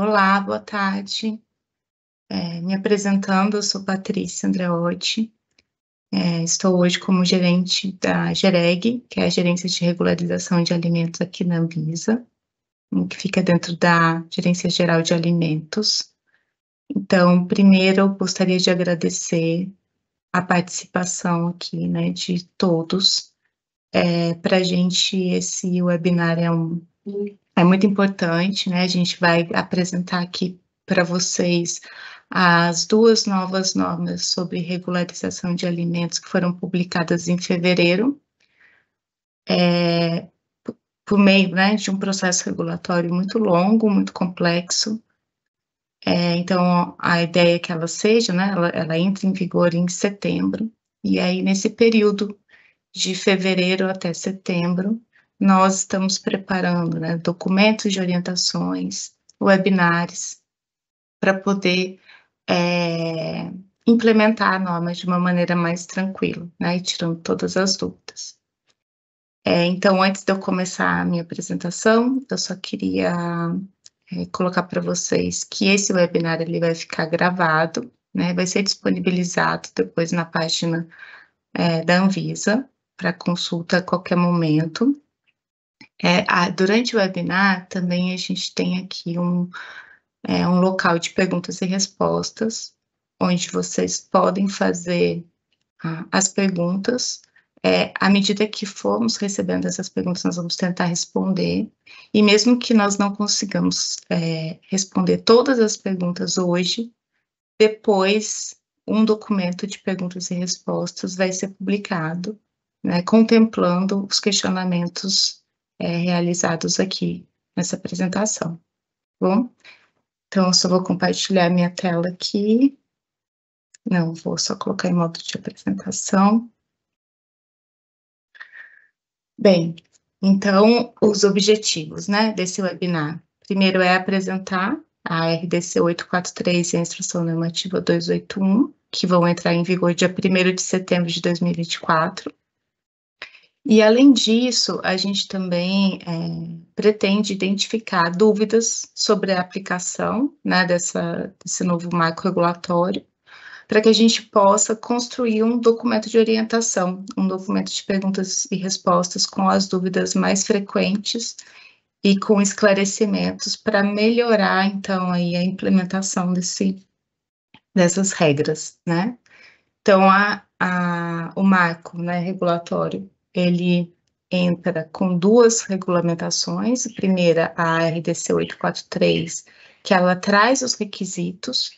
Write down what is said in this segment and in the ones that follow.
Olá, boa tarde. É, me apresentando, eu sou Patrícia Andreotti. É, estou hoje como gerente da GEREG, que é a Gerência de Regularização de Alimentos aqui na Anvisa, que fica dentro da Gerência Geral de Alimentos. Então, primeiro, eu gostaria de agradecer a participação aqui né, de todos. É, Para a gente, esse webinar é um é muito importante, né? A gente vai apresentar aqui para vocês as duas novas normas sobre regularização de alimentos que foram publicadas em fevereiro, é, por meio né, de um processo regulatório muito longo, muito complexo. É, então, a ideia é que ela seja, né, ela, ela entre em vigor em setembro, e aí nesse período de fevereiro até setembro, nós estamos preparando né, documentos de orientações, webinars, para poder é, implementar a norma de uma maneira mais tranquila, né, e tirando todas as dúvidas. É, então, antes de eu começar a minha apresentação, eu só queria é, colocar para vocês que esse webinar ele vai ficar gravado, né, vai ser disponibilizado depois na página é, da Anvisa para consulta a qualquer momento. É, a, durante o webinar também a gente tem aqui um, é, um local de perguntas e respostas, onde vocês podem fazer ah, as perguntas. É, à medida que formos recebendo essas perguntas, nós vamos tentar responder. E mesmo que nós não consigamos é, responder todas as perguntas hoje, depois um documento de perguntas e respostas vai ser publicado, né, contemplando os questionamentos é, realizados aqui nessa apresentação. Tá bom, então eu só vou compartilhar minha tela aqui. Não, vou só colocar em modo de apresentação. Bem, então os objetivos né, desse webinar. Primeiro é apresentar a RDC 843 e a Instrução Normativa 281, que vão entrar em vigor dia 1 de setembro de 2024. E, além disso, a gente também é, pretende identificar dúvidas sobre a aplicação né, dessa, desse novo marco regulatório, para que a gente possa construir um documento de orientação, um documento de perguntas e respostas com as dúvidas mais frequentes e com esclarecimentos para melhorar, então, aí, a implementação desse, dessas regras, né? Então, a, a, o marco né, regulatório ele entra com duas regulamentações. A primeira, a RDC 843, que ela traz os requisitos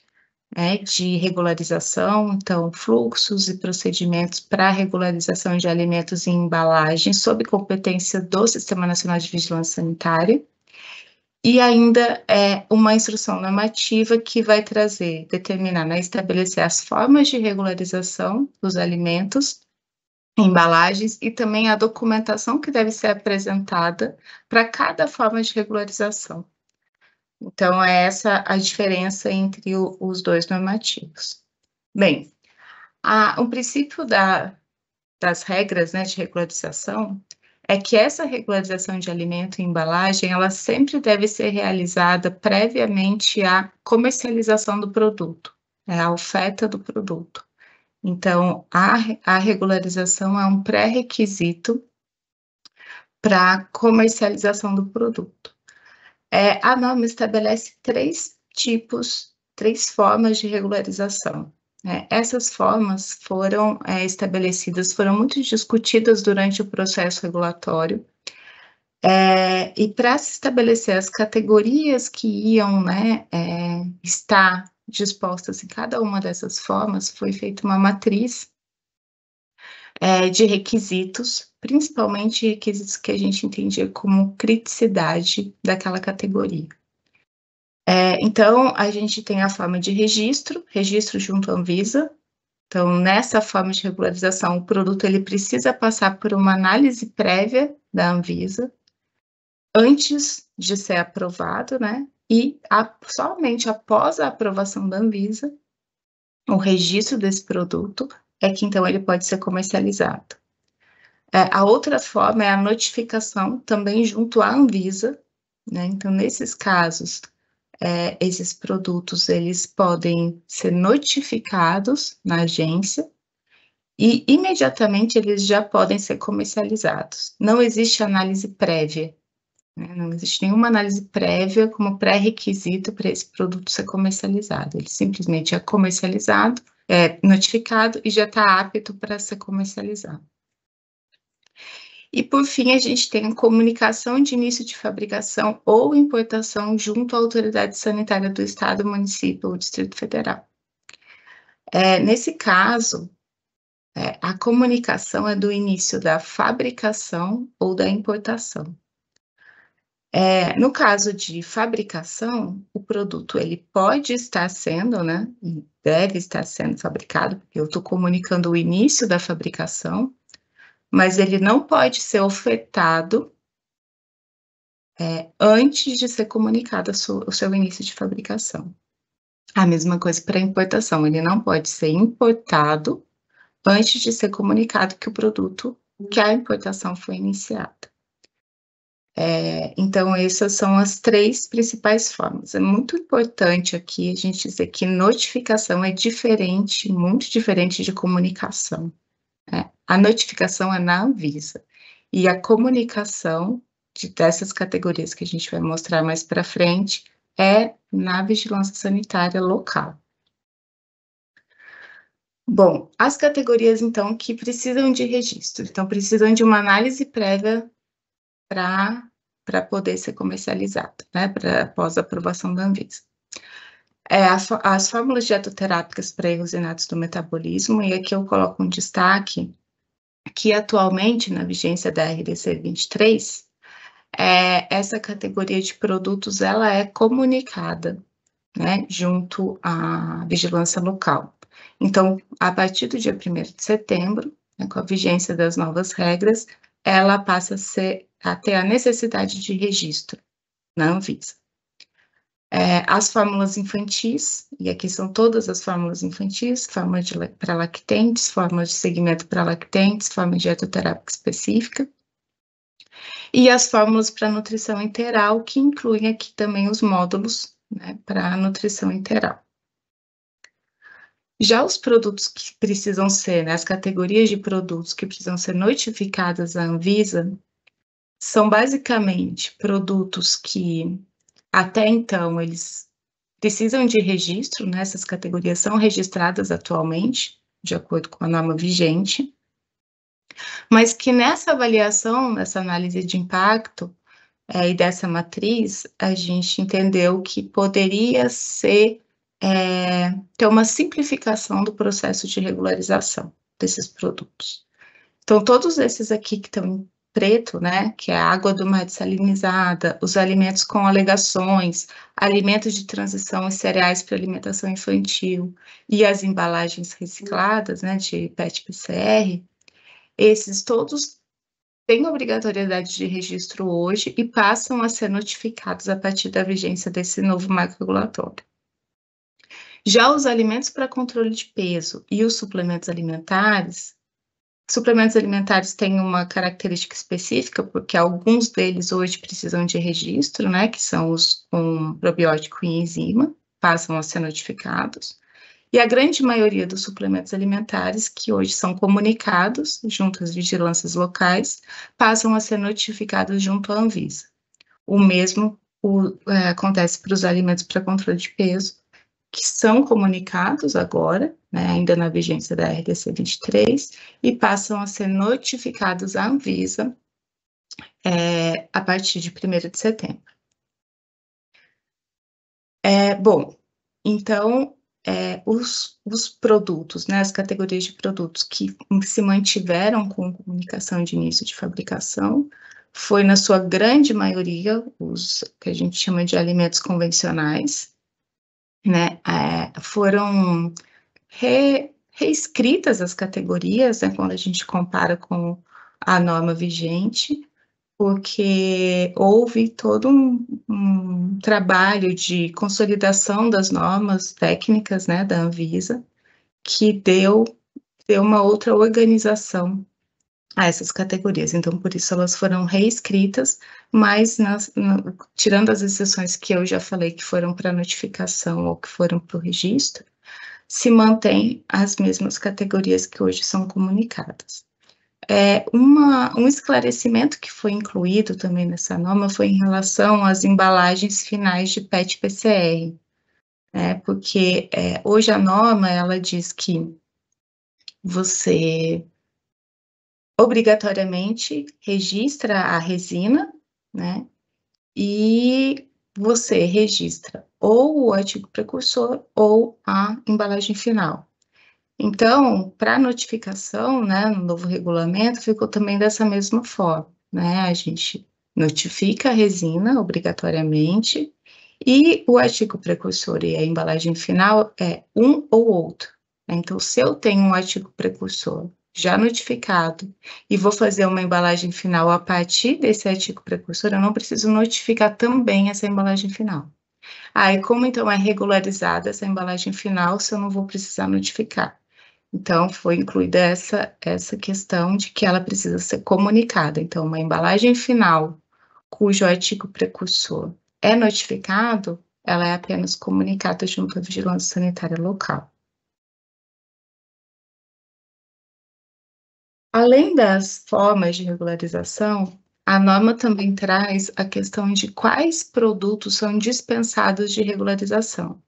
né, de regularização, então, fluxos e procedimentos para regularização de alimentos e embalagens sob competência do Sistema Nacional de Vigilância Sanitária. E ainda é uma instrução normativa que vai trazer, determinar, né, estabelecer as formas de regularização dos alimentos embalagens e também a documentação que deve ser apresentada para cada forma de regularização. Então, é essa a diferença entre o, os dois normativos. Bem, a, o princípio da, das regras né, de regularização é que essa regularização de alimento e embalagem, ela sempre deve ser realizada previamente à comercialização do produto, né, à oferta do produto. Então, a, a regularização é um pré-requisito para comercialização do produto. É, a norma estabelece três tipos, três formas de regularização. Né? Essas formas foram é, estabelecidas, foram muito discutidas durante o processo regulatório. É, e para se estabelecer as categorias que iam né, é, estar dispostas em assim, cada uma dessas formas, foi feita uma matriz é, de requisitos, principalmente requisitos que a gente entendia como criticidade daquela categoria. É, então, a gente tem a forma de registro, registro junto à Anvisa. Então, nessa forma de regularização, o produto ele precisa passar por uma análise prévia da Anvisa antes de ser aprovado, né? e a, somente após a aprovação da Anvisa, o registro desse produto, é que então ele pode ser comercializado. É, a outra forma é a notificação também junto à Anvisa, né? Então, nesses casos, é, esses produtos eles podem ser notificados na agência e imediatamente eles já podem ser comercializados. Não existe análise prévia né? Não existe nenhuma análise prévia como pré-requisito para esse produto ser comercializado. Ele simplesmente é comercializado, é notificado e já está apto para ser comercializado. E por fim, a gente tem a comunicação de início de fabricação ou importação junto à autoridade sanitária do estado, município ou distrito federal. É, nesse caso, é, a comunicação é do início da fabricação ou da importação. É, no caso de fabricação, o produto ele pode estar sendo, né, deve estar sendo fabricado, porque eu estou comunicando o início da fabricação, mas ele não pode ser ofertado é, antes de ser comunicado o seu início de fabricação. A mesma coisa para importação, ele não pode ser importado antes de ser comunicado que o produto, que a importação foi iniciada. É, então, essas são as três principais formas. É muito importante aqui a gente dizer que notificação é diferente, muito diferente de comunicação. Né? A notificação é na Anvisa e a comunicação de, dessas categorias que a gente vai mostrar mais para frente é na vigilância sanitária local. Bom, as categorias então que precisam de registro, então precisam de uma análise prévia para para poder ser comercializada, né, pra, após a aprovação da Anvisa. É, as, as fórmulas dietoterápicas para erros inatos do metabolismo, e aqui eu coloco um destaque que atualmente, na vigência da RDC 23, é, essa categoria de produtos ela é comunicada né, junto à vigilância local. Então, a partir do dia 1 de setembro, né, com a vigência das novas regras, ela passa a, ser, a ter a necessidade de registro na Anvisa. É, as fórmulas infantis, e aqui são todas as fórmulas infantis, fórmulas para lactentes, fórmulas de segmento para lactentes, fórmula de dietoterápica específica, e as fórmulas para nutrição integral, que incluem aqui também os módulos né, para nutrição integral. Já os produtos que precisam ser, né, as categorias de produtos que precisam ser notificadas à Anvisa, são basicamente produtos que até então eles precisam de registro, né, essas categorias são registradas atualmente, de acordo com a norma vigente, mas que nessa avaliação, nessa análise de impacto é, e dessa matriz, a gente entendeu que poderia ser é, ter uma simplificação do processo de regularização desses produtos. Então, todos esses aqui que estão em preto, né, que é a água do mar dessalinizada, os alimentos com alegações, alimentos de transição e cereais para alimentação infantil e as embalagens recicladas, né, de PET PCR, esses todos têm obrigatoriedade de registro hoje e passam a ser notificados a partir da vigência desse novo marco regulatório. Já os alimentos para controle de peso e os suplementos alimentares, suplementos alimentares têm uma característica específica, porque alguns deles hoje precisam de registro, né, que são os com probiótico e enzima, passam a ser notificados. E a grande maioria dos suplementos alimentares que hoje são comunicados junto às vigilâncias locais passam a ser notificados junto à Anvisa. O mesmo o, é, acontece para os alimentos para controle de peso que são comunicados agora, né, ainda na vigência da RDC 23, e passam a ser notificados à Anvisa é, a partir de 1 de setembro. É, bom, então, é, os, os, produtos, né, as categorias de produtos que se mantiveram com comunicação de início de fabricação, foi na sua grande maioria os que a gente chama de alimentos convencionais, né, é, foram re, reescritas as categorias, né, quando a gente compara com a norma vigente, porque houve todo um, um, trabalho de consolidação das normas técnicas né, da Anvisa, que deu, deu uma outra organização a essas categorias. Então, por isso elas foram reescritas, mas nas, tirando as exceções que eu já falei que foram para notificação ou que foram para o registro, se mantém as mesmas categorias que hoje são comunicadas. É, uma, um esclarecimento que foi incluído também nessa norma foi em relação às embalagens finais de PET-PCR, né? porque é, hoje a norma ela diz que você obrigatoriamente registra a resina, né? E você registra ou o artigo precursor ou a embalagem final. Então, para notificação, né, no novo regulamento, ficou também dessa mesma forma, né? A gente notifica a resina obrigatoriamente e o artigo precursor e a embalagem final é um ou outro. Né? Então, se eu tenho um artigo precursor já notificado e vou fazer uma embalagem final a partir desse artigo precursor, eu não preciso notificar também essa embalagem final. Aí, ah, como então é regularizada essa embalagem final se eu não vou precisar notificar? Então, foi incluída essa, essa questão de que ela precisa ser comunicada. Então, uma embalagem final cujo artigo precursor é notificado, ela é apenas comunicada junto à vigilância sanitária local. Além das formas de regularização, a norma também traz a questão de quais produtos são dispensados de regularização.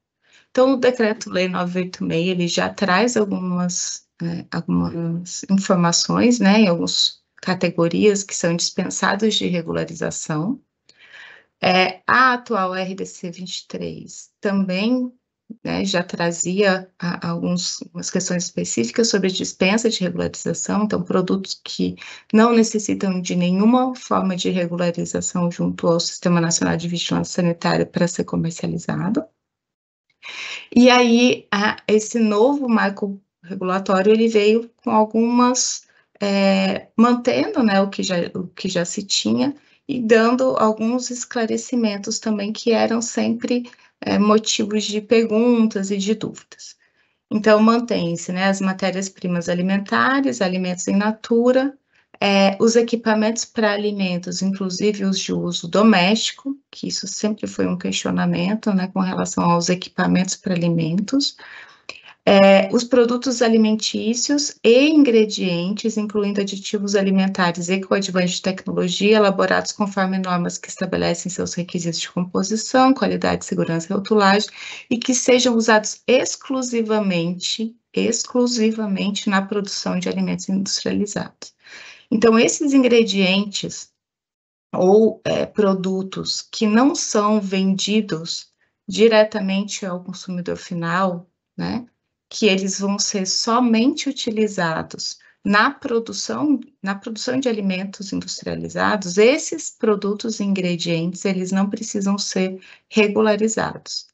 Então, o Decreto-Lei 986 ele já traz algumas, né, algumas informações, né, em algumas categorias que são dispensados de regularização. É, a atual RDC 23 também né, já trazia a, alguns, algumas questões específicas sobre dispensa de regularização, então produtos que não necessitam de nenhuma forma de regularização junto ao Sistema Nacional de Vigilância Sanitária para ser comercializado. E aí, a, esse novo marco regulatório, ele veio com algumas, é, mantendo né, o, que já, o que já se tinha, e dando alguns esclarecimentos também que eram sempre é, motivos de perguntas e de dúvidas. Então, mantém-se né, as matérias-primas alimentares, alimentos em natura, é, os equipamentos para alimentos, inclusive os de uso doméstico, que isso sempre foi um questionamento né, com relação aos equipamentos para alimentos, é, os produtos alimentícios e ingredientes, incluindo aditivos alimentares e coadjuvantes de tecnologia, elaborados conforme normas que estabelecem seus requisitos de composição, qualidade, segurança e rotulagem, e que sejam usados exclusivamente, exclusivamente na produção de alimentos industrializados. Então, esses ingredientes ou é, produtos que não são vendidos diretamente ao consumidor final, né? que eles vão ser somente utilizados na produção, na produção de alimentos industrializados, esses produtos e ingredientes, eles não precisam ser regularizados.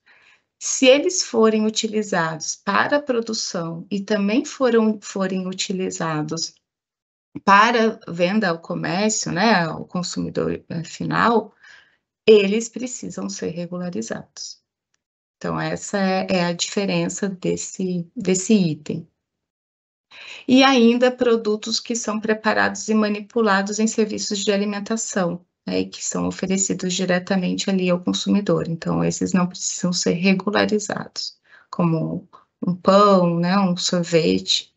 Se eles forem utilizados para a produção e também foram, forem utilizados para venda ao comércio, né, ao consumidor eh, final, eles precisam ser regularizados. Então, essa é, é a diferença desse, desse item. E ainda produtos que são preparados e manipulados em serviços de alimentação, né, que são oferecidos diretamente ali ao consumidor. Então, esses não precisam ser regularizados, como um pão, né, um sorvete.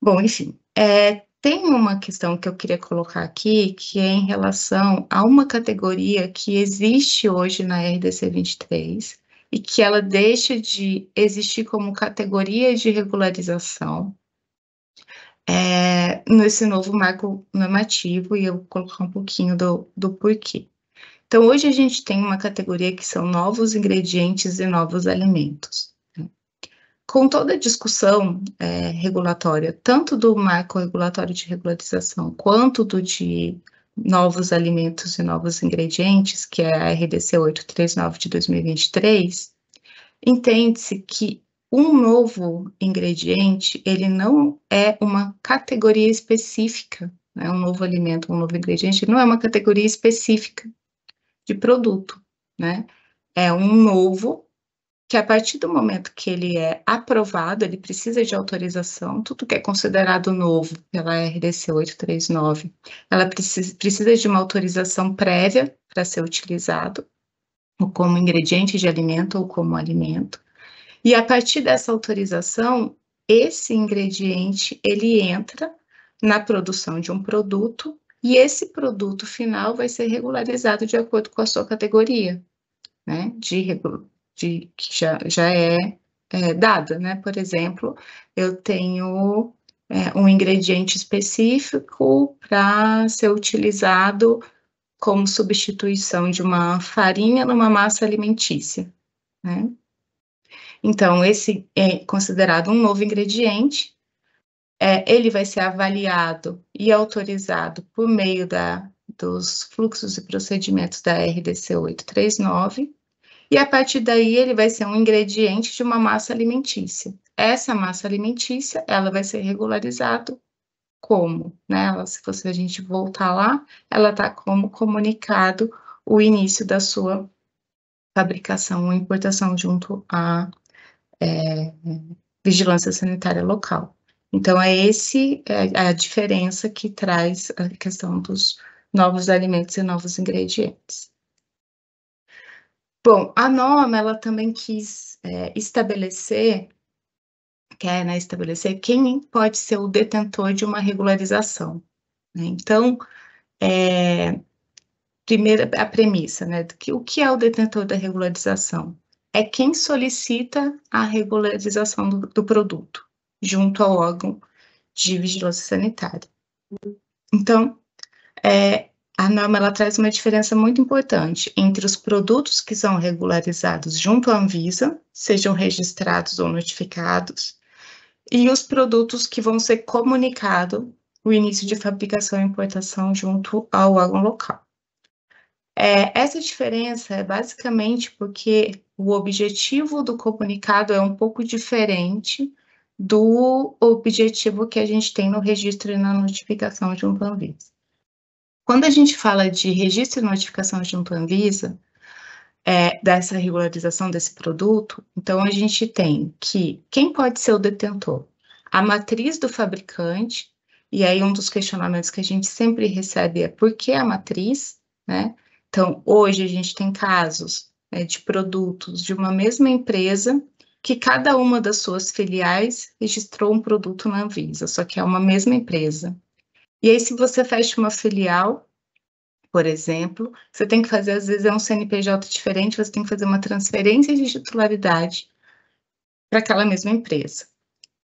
Bom, enfim, é, tem uma questão que eu queria colocar aqui, que é em relação a uma categoria que existe hoje na RDC 23, e que ela deixa de existir como categoria de regularização é, nesse novo marco normativo, e eu vou colocar um pouquinho do, do porquê. Então, hoje a gente tem uma categoria que são novos ingredientes e novos alimentos. Com toda a discussão é, regulatória, tanto do marco regulatório de regularização quanto do de novos alimentos e novos ingredientes, que é a RDC 839 de 2023, entende-se que um novo ingrediente, ele não é uma categoria específica, né? um novo alimento, um novo ingrediente, não é uma categoria específica de produto, né? É um novo que a partir do momento que ele é aprovado, ele precisa de autorização, tudo que é considerado novo pela RDC 839, ela precisa, precisa de uma autorização prévia para ser utilizado, ou como ingrediente de alimento ou como alimento. E a partir dessa autorização, esse ingrediente ele entra na produção de um produto e esse produto final vai ser regularizado de acordo com a sua categoria, né? De de, que já, já é, é dada, né? Por exemplo, eu tenho é, um ingrediente específico para ser utilizado como substituição de uma farinha numa massa alimentícia, né? Então, esse é considerado um novo ingrediente, é, ele vai ser avaliado e autorizado por meio da, dos fluxos e procedimentos da RDC 839, e a partir daí ele vai ser um ingrediente de uma massa alimentícia. Essa massa alimentícia, ela vai ser regularizada como, né? Ela, se fosse a gente voltar lá, ela está como comunicado o início da sua fabricação ou importação junto à é, vigilância sanitária local. Então, é esse é, é a diferença que traz a questão dos novos alimentos e novos ingredientes. Bom, a norma ela também quis é, estabelecer, quer né, estabelecer quem pode ser o detentor de uma regularização. Né? Então, é, primeira a premissa, né, que o que é o detentor da regularização? É quem solicita a regularização do, do produto junto ao órgão de vigilância sanitária. Então, é, a norma ela traz uma diferença muito importante entre os produtos que são regularizados junto à Anvisa, sejam registrados ou notificados, e os produtos que vão ser comunicados o início de fabricação e importação junto ao órgão local. É, essa diferença é basicamente porque o objetivo do comunicado é um pouco diferente do objetivo que a gente tem no registro e na notificação de um Anvisa. Quando a gente fala de registro e notificação junto à Anvisa, é, dessa regularização desse produto, então a gente tem que quem pode ser o detentor? A matriz do fabricante, e aí um dos questionamentos que a gente sempre recebe é por que a matriz, né? Então, hoje a gente tem casos né, de produtos de uma mesma empresa que cada uma das suas filiais registrou um produto na Anvisa, só que é uma mesma empresa. E aí, se você fecha uma filial, por exemplo, você tem que fazer, às vezes é um CNPJ diferente, você tem que fazer uma transferência de titularidade para aquela mesma empresa.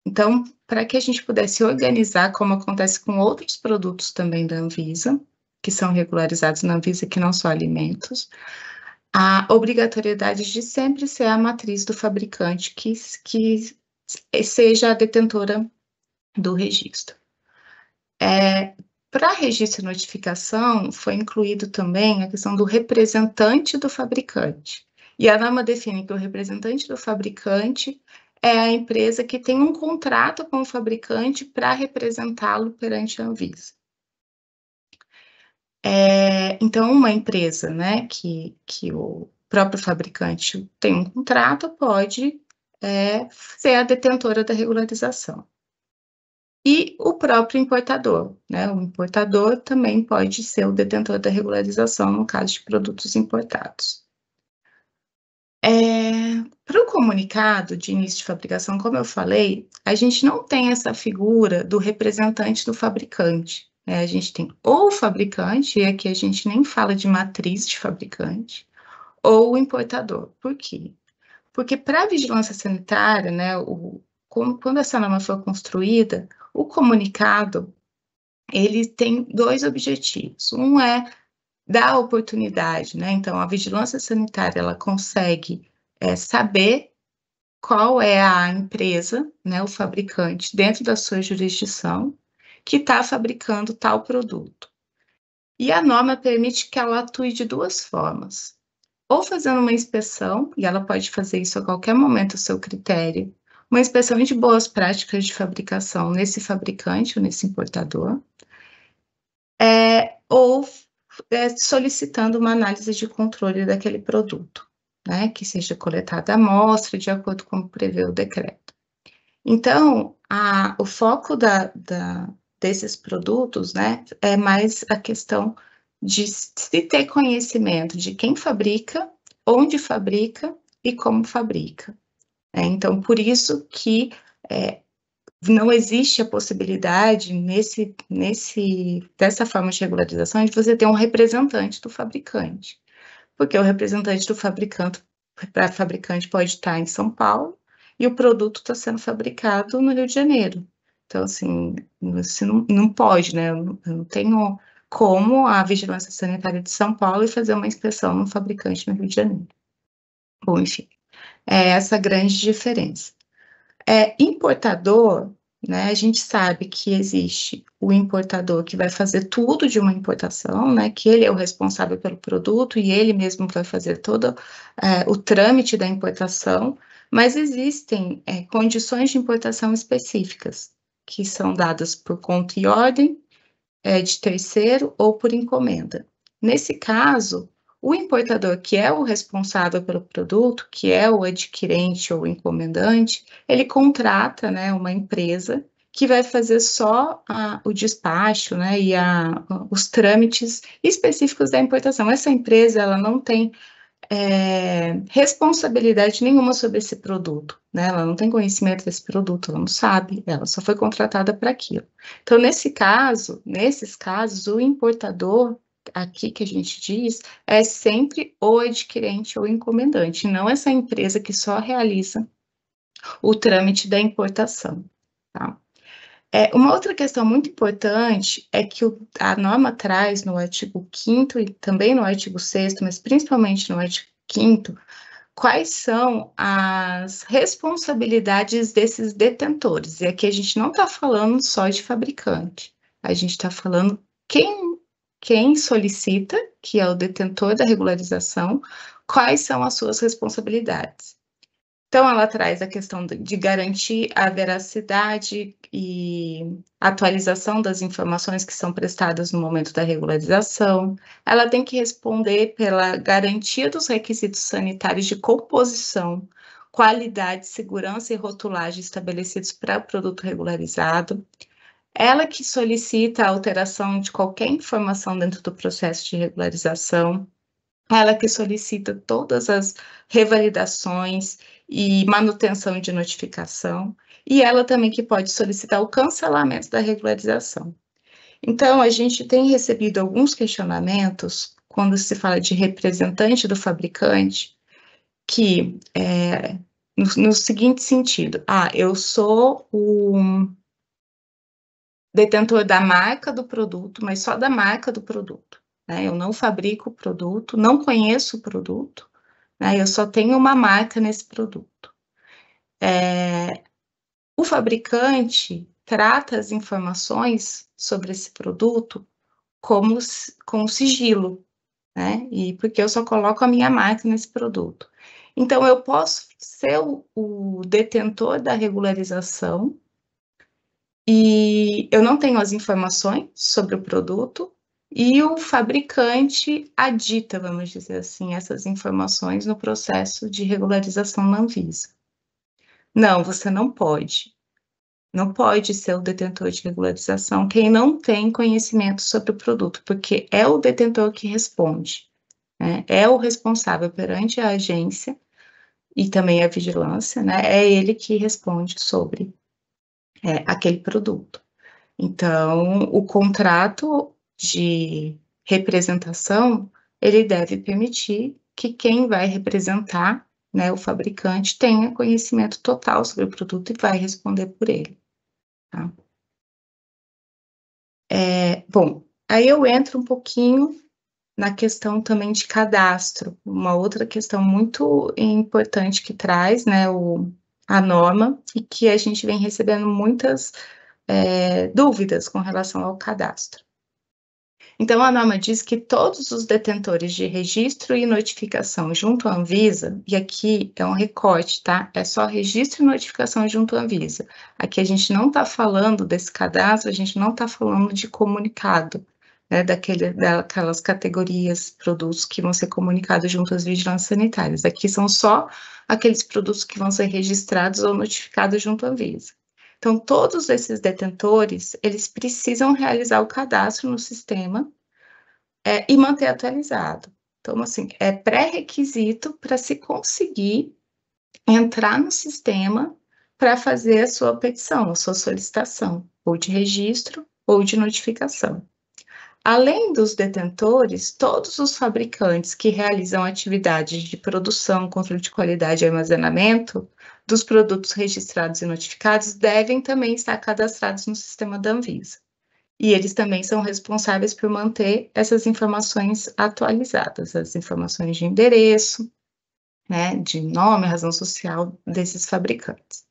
Então, para que a gente pudesse organizar, como acontece com outros produtos também da Anvisa, que são regularizados na Anvisa, que não são alimentos, a obrigatoriedade de sempre ser a matriz do fabricante que, que seja a detentora do registro. É, para registro e notificação, foi incluído também a questão do representante do fabricante. E a norma define que o representante do fabricante é a empresa que tem um contrato com o fabricante para representá-lo perante a Anvisa. É, então, uma empresa né, que, que o próprio fabricante tem um contrato pode é, ser a detentora da regularização e o próprio importador. Né? O importador também pode ser o detentor da regularização no caso de produtos importados. É, para o comunicado de início de fabricação, como eu falei, a gente não tem essa figura do representante do fabricante. Né? A gente tem ou o fabricante, e aqui a gente nem fala de matriz de fabricante, ou o importador. Por quê? Porque para a vigilância sanitária, né, o, como, quando essa norma foi construída, o comunicado ele tem dois objetivos. Um é dar oportunidade, né? Então, a vigilância sanitária ela consegue é, saber qual é a empresa, né, o fabricante, dentro da sua jurisdição, que está fabricando tal produto. E a norma permite que ela atue de duas formas: ou fazendo uma inspeção, e ela pode fazer isso a qualquer momento, a seu critério, uma inspeção de boas práticas de fabricação nesse fabricante ou nesse importador, é, ou é, solicitando uma análise de controle daquele produto, né, que seja coletada amostra de acordo com o prevê o decreto. Então, a, o foco da, da, desses produtos né, é mais a questão de se ter conhecimento de quem fabrica, onde fabrica e como fabrica. É, então, por isso que é, não existe a possibilidade, nesse, nesse, dessa forma de regularização, de você ter um representante do fabricante. Porque o representante do fabricante, fabricante pode estar em São Paulo e o produto está sendo fabricado no Rio de Janeiro. Então, assim, você não, não pode, né? Eu não tenho como a Vigilância Sanitária de São Paulo e fazer uma inspeção no fabricante no Rio de Janeiro. Bom, enfim é essa grande diferença. É, importador, né, a gente sabe que existe o importador que vai fazer tudo de uma importação, né, que ele é o responsável pelo produto e ele mesmo vai fazer todo é, o trâmite da importação, mas existem é, condições de importação específicas que são dadas por conta e ordem é, de terceiro ou por encomenda. Nesse caso, o importador, que é o responsável pelo produto, que é o adquirente ou encomendante, ele contrata né, uma empresa que vai fazer só a, o despacho né, e a, os trâmites específicos da importação. Essa empresa ela não tem é, responsabilidade nenhuma sobre esse produto, né? Ela não tem conhecimento desse produto, ela não sabe, ela só foi contratada para aquilo. Então, nesse caso, nesses casos, o importador aqui que a gente diz é sempre o adquirente ou encomendante, não essa empresa que só realiza o trâmite da importação. Tá? É, uma outra questão muito importante é que o, a norma traz no artigo 5 e também no artigo 6, mas principalmente no artigo 5, quais são as responsabilidades desses detentores. E aqui a gente não está falando só de fabricante, a gente está falando quem quem solicita, que é o detentor da regularização, quais são as suas responsabilidades. Então, ela traz a questão de garantir a veracidade e atualização das informações que são prestadas no momento da regularização. Ela tem que responder pela garantia dos requisitos sanitários de composição, qualidade, segurança e rotulagem estabelecidos para o produto regularizado ela que solicita a alteração de qualquer informação dentro do processo de regularização, ela que solicita todas as revalidações e manutenção de notificação, e ela também que pode solicitar o cancelamento da regularização. Então, a gente tem recebido alguns questionamentos quando se fala de representante do fabricante, que é, no, no seguinte sentido: ah, eu sou o detentor da marca do produto, mas só da marca do produto. Né? Eu não fabrico o produto, não conheço o produto, né? eu só tenho uma marca nesse produto. É, o fabricante trata as informações sobre esse produto como com sigilo, né? E porque eu só coloco a minha marca nesse produto. Então eu posso ser o, o detentor da regularização e eu não tenho as informações sobre o produto e o fabricante adita, vamos dizer assim, essas informações no processo de regularização na Anvisa. Não, você não pode. Não pode ser o detentor de regularização quem não tem conhecimento sobre o produto, porque é o detentor que responde, né? é o responsável perante a agência e também a vigilância, né? É ele que responde sobre é, aquele produto. Então, o contrato de representação ele deve permitir que quem vai representar, né, o fabricante, tenha conhecimento total sobre o produto e vai responder por ele. Tá? É, bom, aí eu entro um pouquinho na questão também de cadastro, uma outra questão muito importante que traz, né, o, a norma e que a gente vem recebendo muitas é, dúvidas com relação ao cadastro. Então, a norma diz que todos os detentores de registro e notificação junto à Anvisa, e aqui é um recorte, tá? É só registro e notificação junto à Anvisa. Aqui a gente não está falando desse cadastro, a gente não está falando de comunicado, né, daquele, daquelas categorias, produtos que vão ser comunicados junto às vigilâncias sanitárias. Aqui são só aqueles produtos que vão ser registrados ou notificados junto à Anvisa. Então, todos esses detentores, eles precisam realizar o cadastro no sistema é, e manter atualizado. Então, assim, é pré-requisito para se conseguir entrar no sistema para fazer a sua petição, a sua solicitação, ou de registro ou de notificação. Além dos detentores, todos os fabricantes que realizam atividades de produção, controle de qualidade e armazenamento dos produtos registrados e notificados devem também estar cadastrados no sistema da Anvisa. E eles também são responsáveis por manter essas informações atualizadas, as informações de endereço, né, de nome, razão social desses fabricantes.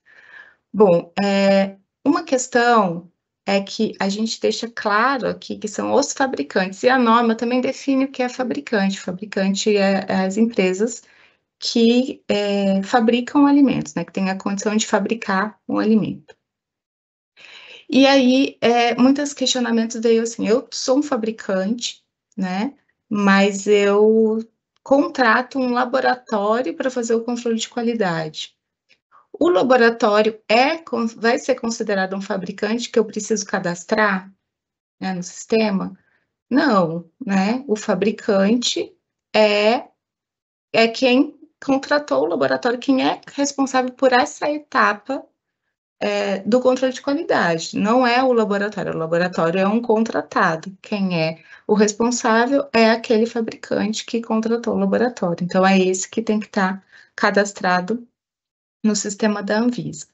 Bom, é, uma questão é que a gente deixa claro aqui que são os fabricantes, e a norma também define o que é fabricante. fabricante é, é as empresas que é, fabricam alimentos, né, que têm a condição de fabricar um alimento. E aí, é, muitos questionamentos veio assim, eu sou um fabricante, né, mas eu contrato um laboratório para fazer o controle de qualidade. O laboratório é, vai ser considerado um fabricante que eu preciso cadastrar né, no sistema? Não, né? O fabricante é, é quem contratou o laboratório, quem é responsável por essa etapa é, do controle de qualidade. Não é o laboratório, o laboratório é um contratado. Quem é o responsável é aquele fabricante que contratou o laboratório. Então, é esse que tem que estar tá cadastrado no sistema da Anvisa.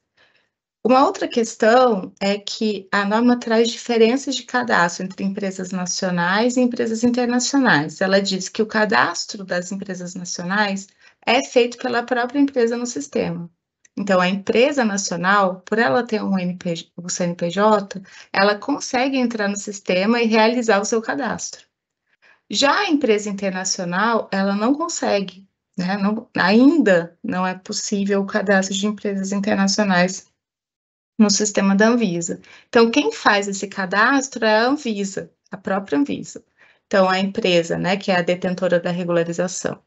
Uma outra questão é que a norma traz diferenças de cadastro entre empresas nacionais e empresas internacionais. Ela diz que o cadastro das empresas nacionais é feito pela própria empresa no sistema. Então, a empresa nacional, por ela ter um NPJ, o CNPJ, ela consegue entrar no sistema e realizar o seu cadastro. Já a empresa internacional, ela não consegue, né? Não, ainda não é possível o cadastro de empresas internacionais no sistema da Anvisa. Então, quem faz esse cadastro é a Anvisa, a própria Anvisa. Então, a empresa, né, que é a detentora da regularização,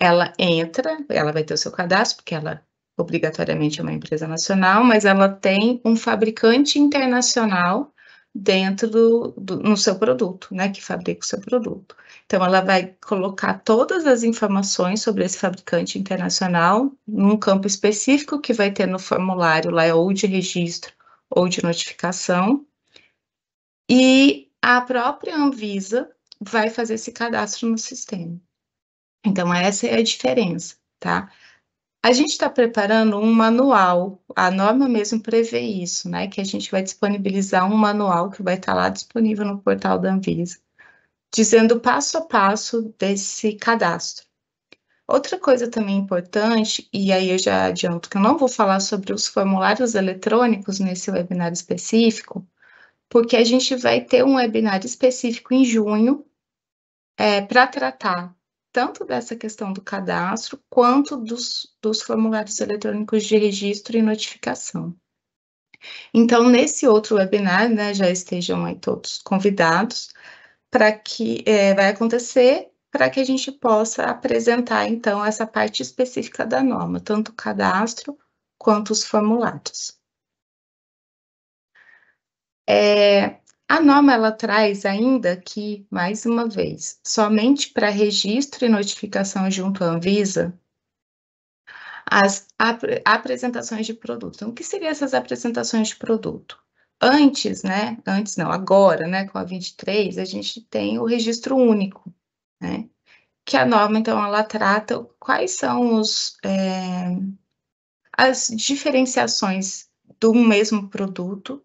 ela entra, ela vai ter o seu cadastro, porque ela obrigatoriamente é uma empresa nacional, mas ela tem um fabricante internacional dentro do, do no seu produto, né, que fabrica o seu produto. Então, ela vai colocar todas as informações sobre esse fabricante internacional num campo específico que vai ter no formulário lá, é ou de registro ou de notificação. E a própria Anvisa vai fazer esse cadastro no sistema. Então, essa é a diferença, tá? A gente está preparando um manual, a norma mesmo prevê isso, né? Que a gente vai disponibilizar um manual que vai estar tá lá disponível no portal da Anvisa dizendo passo a passo desse cadastro. Outra coisa também importante, e aí eu já adianto que eu não vou falar sobre os formulários eletrônicos nesse webinar específico, porque a gente vai ter um webinar específico em junho é, para tratar tanto dessa questão do cadastro quanto dos, dos formulários eletrônicos de registro e notificação. Então, nesse outro webinar, né, já estejam aí todos convidados, para que é, vai acontecer para que a gente possa apresentar então essa parte específica da norma, tanto o cadastro quanto os formulários. É, a norma ela traz ainda que, mais uma vez, somente para registro e notificação junto à Anvisa, as ap apresentações de produto. Então, o que seriam essas apresentações de produto? Antes, né? Antes não, agora, né? Com a 23, a gente tem o registro único, né? Que a norma, então, ela trata quais são os, é, as diferenciações do mesmo produto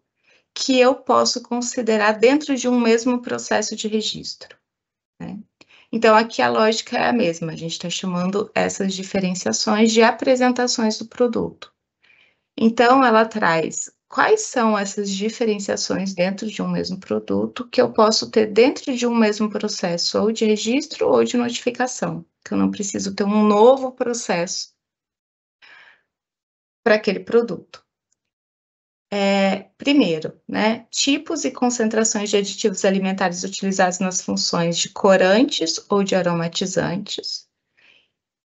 que eu posso considerar dentro de um mesmo processo de registro. Né? Então, aqui a lógica é a mesma, a gente está chamando essas diferenciações de apresentações do produto. Então, ela traz quais são essas diferenciações dentro de um mesmo produto que eu posso ter dentro de um mesmo processo, ou de registro ou de notificação, que eu não preciso ter um novo processo para aquele produto. É, primeiro, né, tipos e concentrações de aditivos alimentares utilizados nas funções de corantes ou de aromatizantes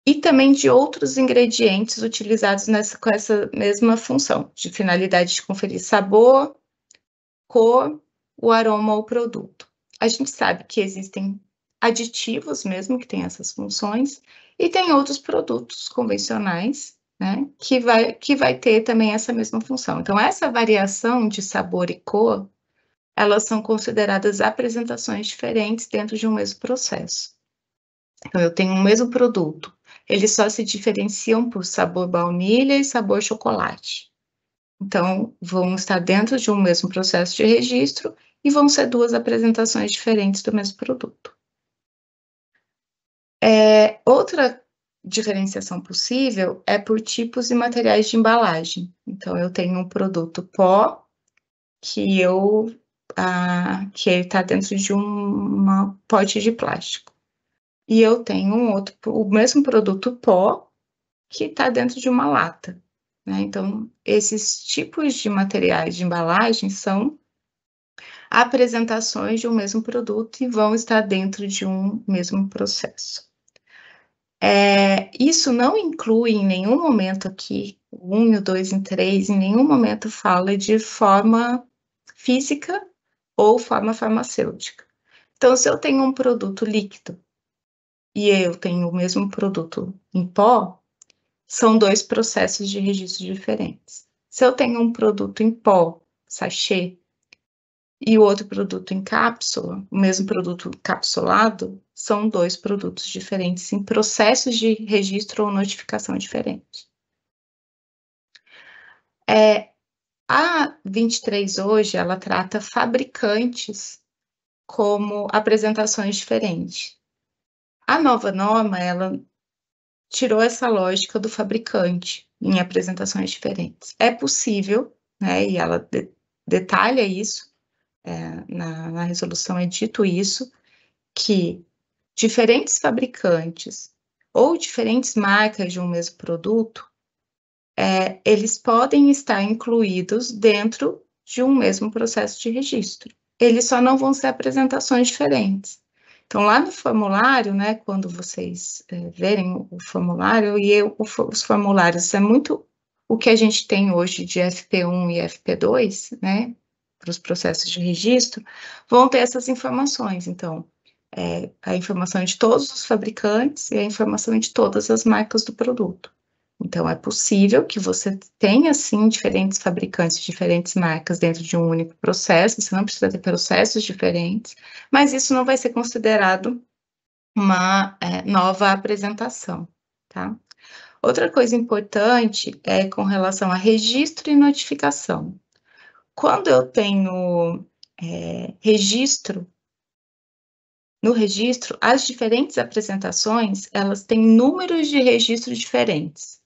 e também de outros ingredientes utilizados nessa, com essa mesma função, de finalidade de conferir sabor, cor, o aroma ao produto. A gente sabe que existem aditivos mesmo que têm essas funções e tem outros produtos convencionais, né, que vai que vai ter também essa mesma função. Então essa variação de sabor e cor, elas são consideradas apresentações diferentes dentro de um mesmo processo. Então eu tenho um mesmo produto eles só se diferenciam por sabor baunilha e sabor chocolate. Então, vão estar dentro de um mesmo processo de registro e vão ser duas apresentações diferentes do mesmo produto. É, outra diferenciação possível é por tipos e materiais de embalagem. Então, eu tenho um produto pó que eu ah, que está dentro de um pote de plástico. E eu tenho um outro, o mesmo produto pó que está dentro de uma lata. Né? Então, esses tipos de materiais de embalagem são apresentações de um mesmo produto e vão estar dentro de um mesmo processo. É, isso não inclui em nenhum momento aqui, um 1, 2 e três 3, em nenhum momento fala de forma física ou forma farmacêutica. Então, se eu tenho um produto líquido e eu tenho o mesmo produto em pó, são dois processos de registro diferentes. Se eu tenho um produto em pó, sachê, e o outro produto em cápsula, o mesmo produto capsulado, são dois produtos diferentes em processos de registro ou notificação diferentes. É, a 23 hoje, ela trata fabricantes como apresentações diferentes. A nova norma, ela tirou essa lógica do fabricante em apresentações diferentes. É possível, né, e ela de, detalha isso, é, na, na resolução é dito isso, que diferentes fabricantes ou diferentes marcas de um mesmo produto, é, eles podem estar incluídos dentro de um mesmo processo de registro. Eles só não vão ser apresentações diferentes. Então, lá no formulário, né, quando vocês é, verem o formulário, e eu, os formulários, é muito o que a gente tem hoje de FP1 e FP2, né, para os processos de registro, vão ter essas informações. Então, é, a informação de todos os fabricantes e a informação de todas as marcas do produto. Então, é possível que você tenha, sim, diferentes fabricantes, diferentes marcas dentro de um único processo, você não precisa ter processos diferentes, mas isso não vai ser considerado uma é, nova apresentação, tá? Outra coisa importante é com relação a registro e notificação. Quando eu tenho é, registro, no registro, as diferentes apresentações, elas têm números de registro diferentes.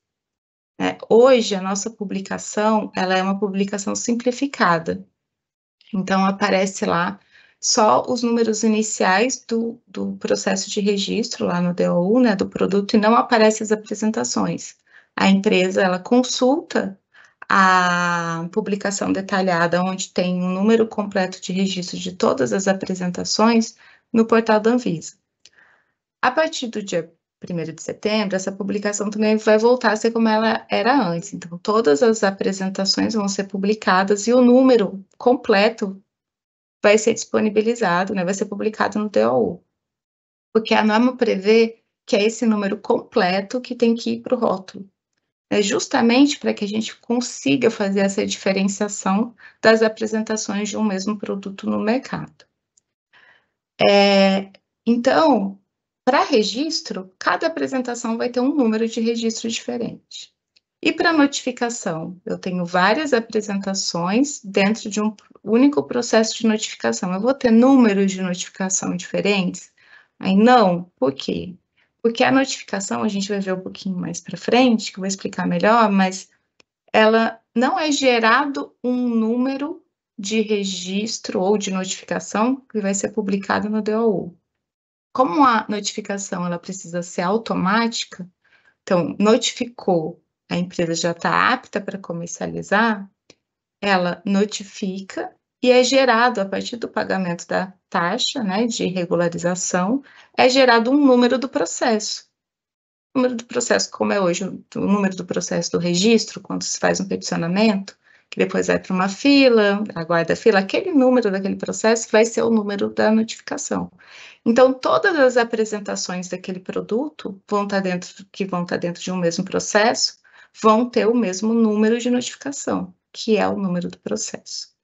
É, hoje, a nossa publicação, ela é uma publicação simplificada. Então, aparece lá só os números iniciais do, do processo de registro lá no DOU, né, do produto, e não aparece as apresentações. A empresa, ela consulta a publicação detalhada, onde tem um número completo de registro de todas as apresentações, no portal da Anvisa. A partir do dia 1 de setembro, essa publicação também vai voltar a ser como ela era antes. Então, todas as apresentações vão ser publicadas e o número completo vai ser disponibilizado, né, vai ser publicado no DOU. Porque a norma prevê que é esse número completo que tem que ir para o rótulo. É justamente para que a gente consiga fazer essa diferenciação das apresentações de um mesmo produto no mercado. É, então, para registro, cada apresentação vai ter um número de registro diferente. E para notificação, eu tenho várias apresentações dentro de um único processo de notificação. Eu vou ter números de notificação diferentes? Aí não, por quê? Porque a notificação, a gente vai ver um pouquinho mais para frente, que eu vou explicar melhor, mas ela não é gerado um número de registro ou de notificação que vai ser publicado no DOU. Como a notificação ela precisa ser automática, então notificou, a empresa já está apta para comercializar, ela notifica e é gerado a partir do pagamento da taxa, né, de regularização, é gerado um número do processo. O número do processo, como é hoje o número do processo do registro, quando se faz um peticionamento, que depois vai para uma fila, aguarda a fila, aquele número daquele processo vai ser o número da notificação. Então, todas as apresentações daquele produto vão estar tá dentro, que vão estar tá dentro de um mesmo processo, vão ter o mesmo número de notificação, que é o número do processo.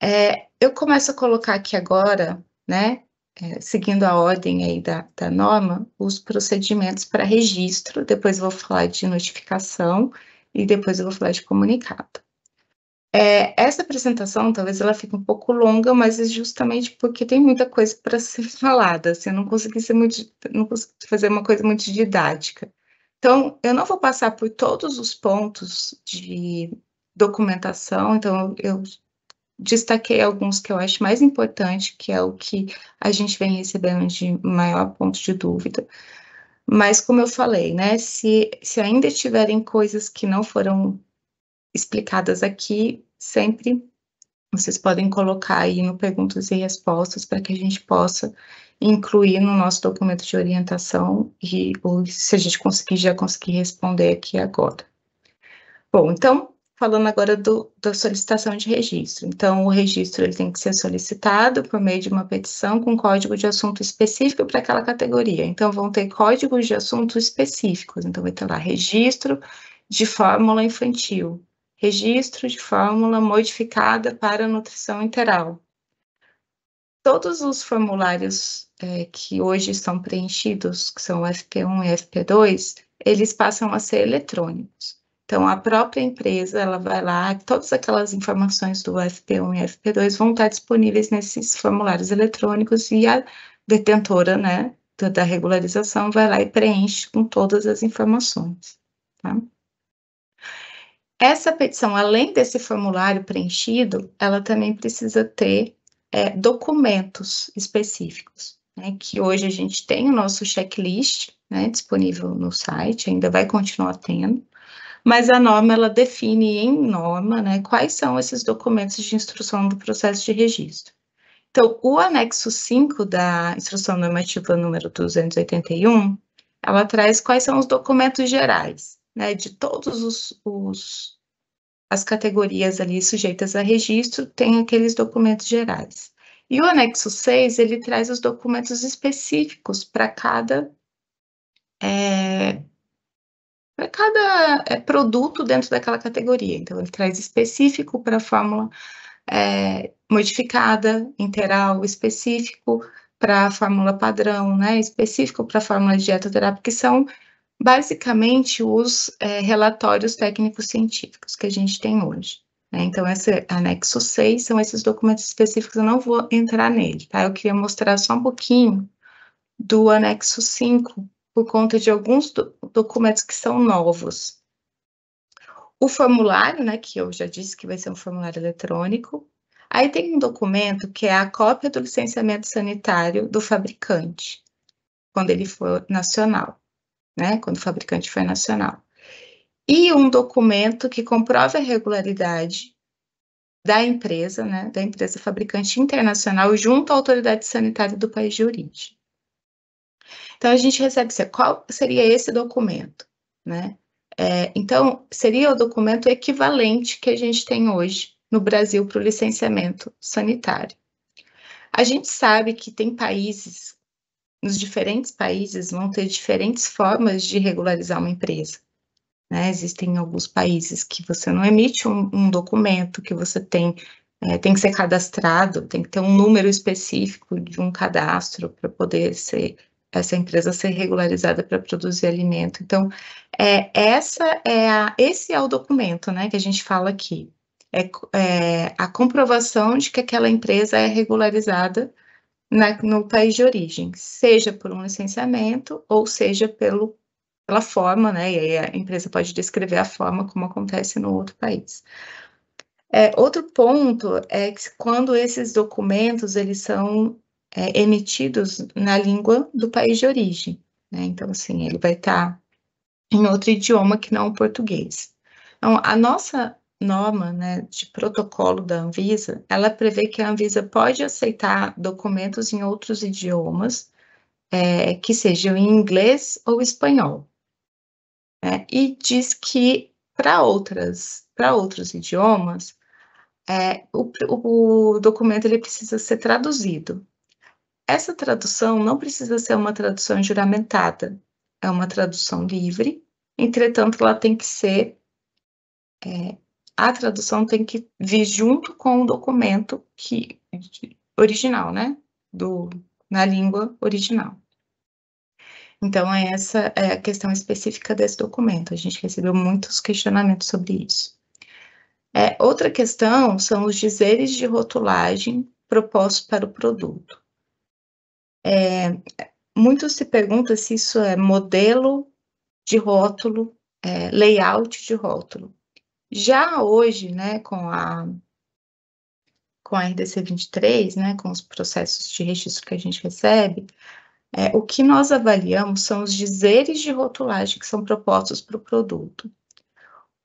É, eu começo a colocar aqui agora, né, é, seguindo a ordem aí da, da norma, os procedimentos para registro, depois vou falar de notificação e depois eu vou falar de comunicado. É, essa apresentação talvez ela fique um pouco longa, mas é justamente porque tem muita coisa para ser falada, assim, eu não consegui ser muito, não consegui fazer uma coisa muito didática. Então, eu não vou passar por todos os pontos de documentação, então eu destaquei alguns que eu acho mais importante, que é o que a gente vem recebendo de maior ponto de dúvida. Mas, como eu falei, né, se, se ainda tiverem coisas que não foram explicadas aqui, sempre vocês podem colocar aí no perguntas e respostas para que a gente possa incluir no nosso documento de orientação e ou, se a gente conseguir já conseguir responder aqui agora. Bom, então falando agora do, da solicitação de registro. Então, o registro ele tem que ser solicitado por meio de uma petição com código de assunto específico para aquela categoria. Então, vão ter códigos de assunto específicos. Então, vai ter lá registro de fórmula infantil, registro de fórmula modificada para nutrição integral. Todos os formulários é, que hoje estão preenchidos, que são o FP1 e FP2, eles passam a ser eletrônicos. Então, a própria empresa, ela vai lá, todas aquelas informações do FP1 e FP2 vão estar disponíveis nesses formulários eletrônicos e a detentora, né, da regularização vai lá e preenche com todas as informações, tá? Essa petição, além desse formulário preenchido, ela também precisa ter é, documentos específicos, né, que hoje a gente tem o nosso checklist, né, disponível no site, ainda vai continuar tendo, mas a norma ela define em norma né, quais são esses documentos de instrução do processo de registro. Então, o anexo 5 da instrução normativa número 281, ela traz quais são os documentos gerais, né, de todos os, os as categorias ali sujeitas a registro, tem aqueles documentos gerais. E o anexo 6, ele traz os documentos específicos para cada é, para é cada é, produto dentro daquela categoria. Então, ele traz específico para a fórmula é, modificada, interal, específico para a fórmula padrão, né, específico para a fórmula de dietoterapia, que são basicamente os é, relatórios técnicos científicos que a gente tem hoje. Né? Então, esse anexo 6 são esses documentos específicos, eu não vou entrar nele, tá? Eu queria mostrar só um pouquinho do anexo 5, por conta de alguns do documentos que são novos. O formulário, né, que eu já disse que vai ser um formulário eletrônico. Aí tem um documento que é a cópia do licenciamento sanitário do fabricante, quando ele for nacional, né, quando o fabricante for nacional. E um documento que comprova a regularidade da empresa, né, da empresa fabricante internacional junto à autoridade sanitária do país de origem. Então, a gente recebe, qual seria esse documento, né? É, então, seria o documento equivalente que a gente tem hoje no Brasil para o licenciamento sanitário. A gente sabe que tem países, nos diferentes países, vão ter diferentes formas de regularizar uma empresa. Né? Existem alguns países que você não emite um, um documento, que você tem, é, tem que ser cadastrado, tem que ter um número específico de um cadastro para poder ser essa empresa ser regularizada para produzir alimento. Então, é, essa é a, esse é o documento né, que a gente fala aqui. É, é a comprovação de que aquela empresa é regularizada na, no país de origem, seja por um licenciamento ou seja pelo, pela forma, né? E aí a empresa pode descrever a forma como acontece no outro país. É, outro ponto é que quando esses documentos eles são é, emitidos na língua do país de origem. Né? Então, assim, ele vai estar tá em outro idioma que não o português. Então, a nossa norma né, de protocolo da Anvisa, ela prevê que a Anvisa pode aceitar documentos em outros idiomas, é, que sejam em inglês ou espanhol. Né? E diz que para outras, para outros idiomas, é, o, o, documento ele precisa ser traduzido. Essa tradução não precisa ser uma tradução juramentada, é uma tradução livre, entretanto, ela tem que ser. É, a tradução tem que vir junto com o documento que, original, né? Do, na língua original. Então, é essa é a questão específica desse documento. A gente recebeu muitos questionamentos sobre isso. É, outra questão são os dizeres de rotulagem propostos para o produto. É, muito se pergunta se isso é modelo de rótulo, é, layout de rótulo. Já hoje, né, com a com a RDC 23, né, com os processos de registro que a gente recebe, é, o que nós avaliamos são os dizeres de rotulagem que são propostos para o produto.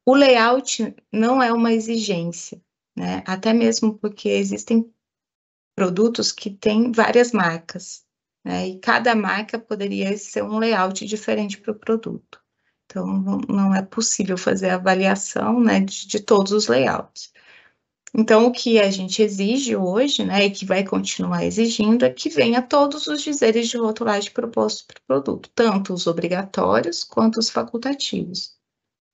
O layout não é uma exigência, né, até mesmo porque existem produtos que têm várias marcas né? E cada marca poderia ser um layout diferente para o produto. Então, não é possível fazer a avaliação né, de, de todos os layouts. Então, o que a gente exige hoje, né, e que vai continuar exigindo, é que venha todos os dizeres de rotulagem propostos para o produto, tanto os obrigatórios quanto os facultativos.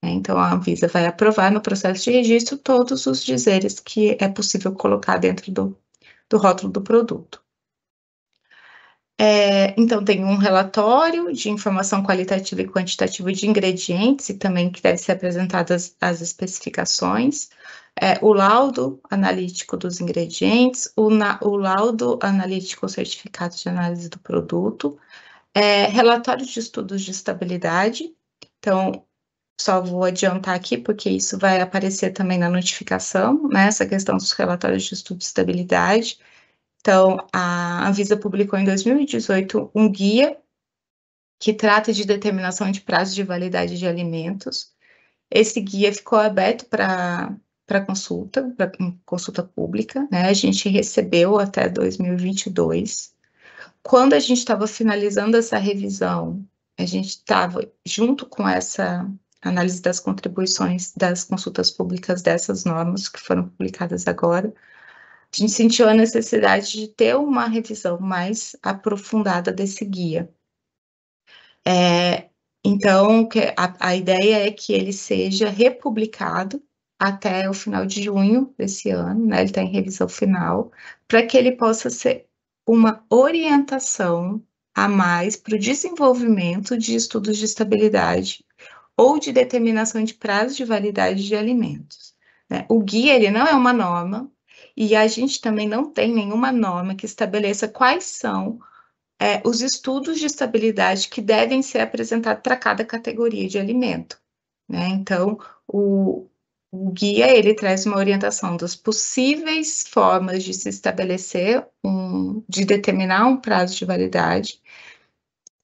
É, então, a Anvisa vai aprovar no processo de registro todos os dizeres que é possível colocar dentro do, do rótulo do produto. É, então, tem um relatório de informação qualitativa e quantitativa de ingredientes, e também que deve ser apresentadas as especificações, é, o laudo analítico dos ingredientes, o, na, o laudo analítico ou certificado de análise do produto, é, relatório de estudos de estabilidade. Então, só vou adiantar aqui, porque isso vai aparecer também na notificação, né? Essa questão dos relatórios de estudo de estabilidade então, a Anvisa publicou em 2018 um guia que trata de determinação de prazo de validade de alimentos. Esse guia ficou aberto para consulta, para consulta pública, né? A gente recebeu até 2022. Quando a gente estava finalizando essa revisão, a gente estava junto com essa análise das contribuições das consultas públicas dessas normas que foram publicadas agora, a gente sentiu a necessidade de ter uma revisão mais aprofundada desse guia. É, então, a, a ideia é que ele seja republicado até o final de junho desse ano, né? Ele está em revisão final, para que ele possa ser uma orientação a mais para o desenvolvimento de estudos de estabilidade ou de determinação de prazo de validade de alimentos. Né? O guia ele não é uma norma, e a gente também não tem nenhuma norma que estabeleça quais são é, os estudos de estabilidade que devem ser apresentados para cada categoria de alimento. Né? Então, o, o guia ele traz uma orientação das possíveis formas de se estabelecer um, de determinar um prazo de validade.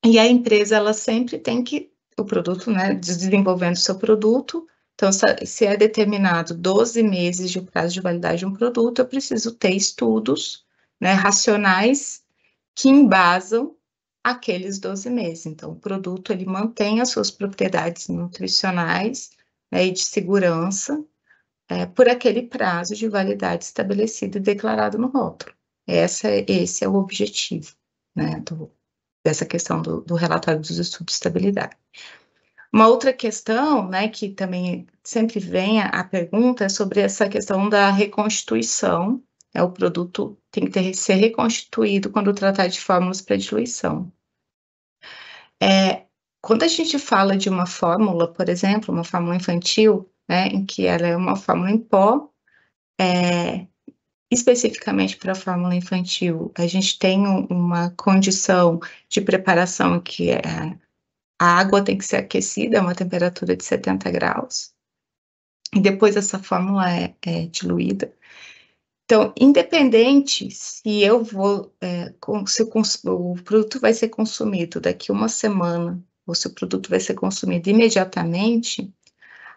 E a empresa ela sempre tem que o produto, né, desenvolvendo seu produto, então, se é determinado 12 meses de prazo de validade de um produto, eu preciso ter estudos né, racionais que embasam aqueles 12 meses. Então, o produto ele mantém as suas propriedades nutricionais né, e de segurança é, por aquele prazo de validade estabelecido e declarado no rótulo. Essa, esse é o objetivo né, do, dessa questão do, do relatório dos estudos de estabilidade. Uma outra questão, né, que também sempre vem a, pergunta é sobre essa questão da reconstituição. É, o produto tem que ter, ser reconstituído quando tratar de fórmulas para diluição. É, quando a gente fala de uma fórmula, por exemplo, uma fórmula infantil, né, em que ela é uma fórmula em pó, é, especificamente para a fórmula infantil, a gente tem uma condição de preparação que é a água tem que ser aquecida a é uma temperatura de 70 graus. E depois essa fórmula é, é diluída. Então, independente se eu vou, é, se o produto vai ser consumido daqui uma semana ou se o produto vai ser consumido imediatamente,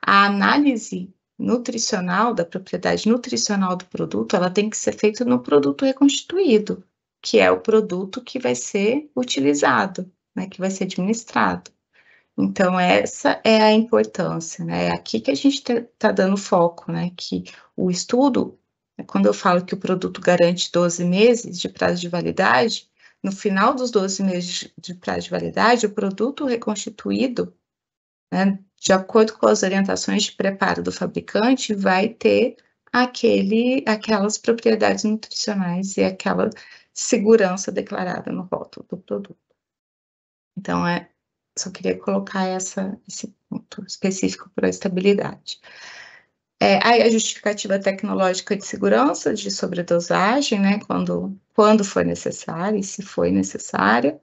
a análise nutricional da propriedade nutricional do produto, ela tem que ser feita no produto reconstituído, que é o produto que vai ser utilizado né, que vai ser administrado. Então, essa é a importância, né? É aqui que a gente está tá dando foco, né? Que o estudo, né, quando eu falo que o produto garante 12 meses de prazo de validade, no final dos 12 meses de prazo de validade, o produto reconstituído, né, de acordo com as orientações de preparo do fabricante, vai ter aquele, aquelas propriedades nutricionais e aquela segurança declarada no rótulo do produto. Então, é, só queria colocar essa, esse ponto específico para a estabilidade. É, aí a justificativa tecnológica de segurança de sobredosagem, né, quando, quando for necessário e se foi necessária,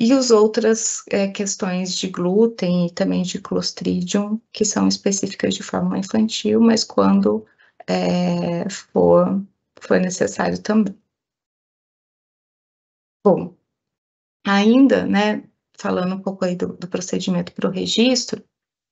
e as outras é, questões de glúten e também de clostridium, que são específicas de forma infantil, mas quando é, for, for necessário também. Bom, Ainda, né, falando um pouco aí do, do procedimento para o registro,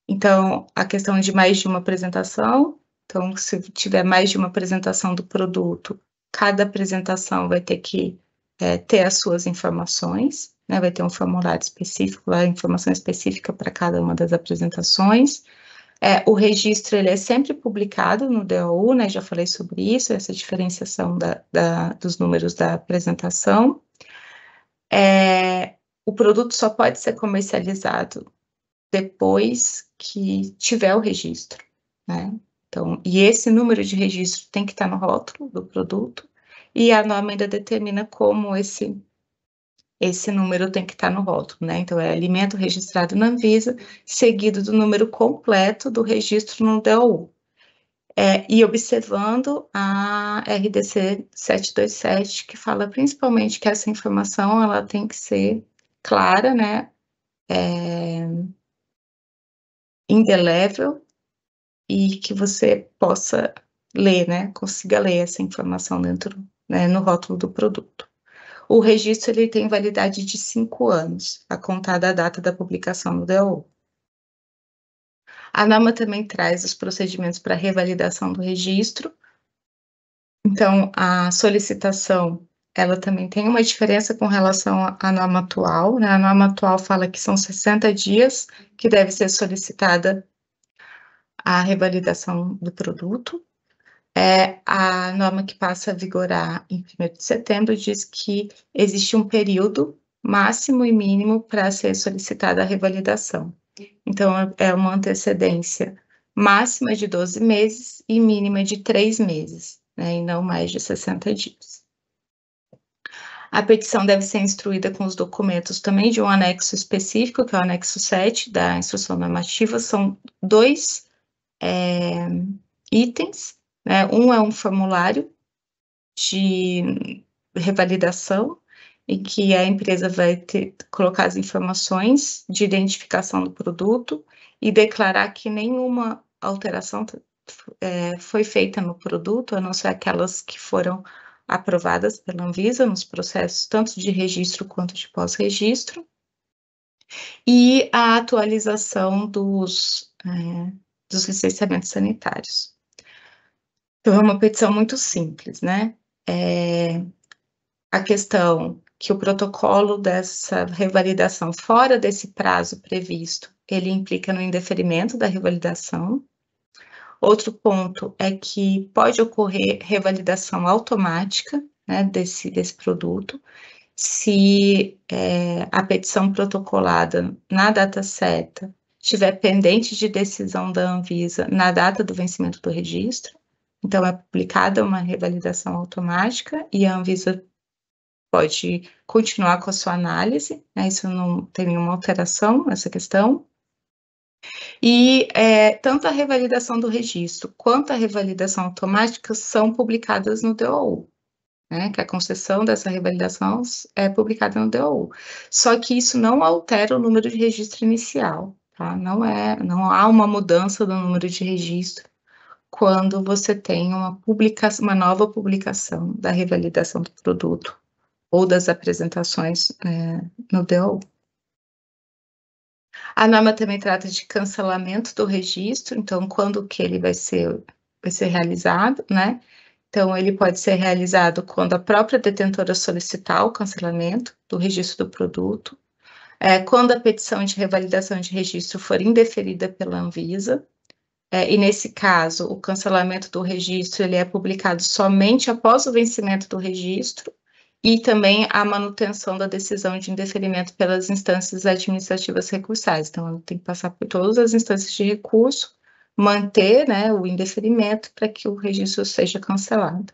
então, a questão de mais de uma apresentação, então, se tiver mais de uma apresentação do produto, cada apresentação vai ter que é, ter as suas informações, né? vai ter um formulário específico, lá, informação específica para cada uma das apresentações. É, o registro ele é sempre publicado no DOU, né? já falei sobre isso, essa diferenciação da, da, dos números da apresentação é, o produto só pode ser comercializado depois que tiver o registro, né? Então, e esse número de registro tem que estar no rótulo do produto, e a norma ainda determina como esse esse número tem que estar no rótulo, né? Então, é alimento registrado na Anvisa, seguido do número completo do registro no DOU é, e observando a RDC 727, que fala principalmente que essa informação ela tem que ser clara, né, é, indelével e que você possa ler, né, consiga ler essa informação dentro, né, no rótulo do produto. O registro ele tem validade de cinco anos, a contar da data da publicação no DO. A norma também traz os procedimentos para revalidação do registro. Então, a solicitação, ela também tem uma diferença com relação à norma atual. Né? A norma atual fala que são 60 dias que deve ser solicitada a revalidação do produto. É, a norma que passa a vigorar em 1 de setembro diz que existe um período máximo e mínimo para ser solicitada a revalidação. Então, é uma antecedência máxima de 12 meses e mínima de 3 meses, né, e não mais de 60 dias. A petição deve ser instruída com os documentos também de um anexo específico, que é o anexo 7 da instrução normativa, são dois é, itens, né? um é um formulário de revalidação e que a empresa vai ter, colocar as informações de identificação do produto e declarar que nenhuma alteração é, foi feita no produto, a não ser aquelas que foram aprovadas pela Anvisa nos processos tanto de registro quanto de pós-registro, e a atualização dos, é, dos licenciamentos sanitários. Então, é uma petição muito simples, né? É, a questão que o protocolo dessa revalidação fora desse prazo previsto, ele implica no indeferimento da revalidação. Outro ponto é que pode ocorrer revalidação automática né, desse, desse produto, se é, a petição protocolada na data certa estiver pendente de decisão da Anvisa na data do vencimento do registro. Então, é publicada uma revalidação automática e a Anvisa pode continuar com a sua análise, né? isso não tem nenhuma alteração nessa questão. E é, tanto a revalidação do registro quanto a revalidação automática são publicadas no DOU, né? que a concessão dessa revalidação é publicada no DOU. Só que isso não altera o número de registro inicial, tá? não, é, não há uma mudança do número de registro quando você tem uma, publica uma nova publicação da revalidação do produto ou das apresentações é, no DOU. A norma também trata de cancelamento do registro, então quando que ele vai ser, vai ser realizado, né? Então ele pode ser realizado quando a própria detentora solicitar o cancelamento do registro do produto, é, quando a petição de revalidação de registro for indeferida pela Anvisa, é, e nesse caso o cancelamento do registro ele é publicado somente após o vencimento do registro, e também a manutenção da decisão de indeferimento pelas instâncias administrativas recursais. Então, ela tem que passar por todas as instâncias de recurso, manter né, o indeferimento para que o registro seja cancelado.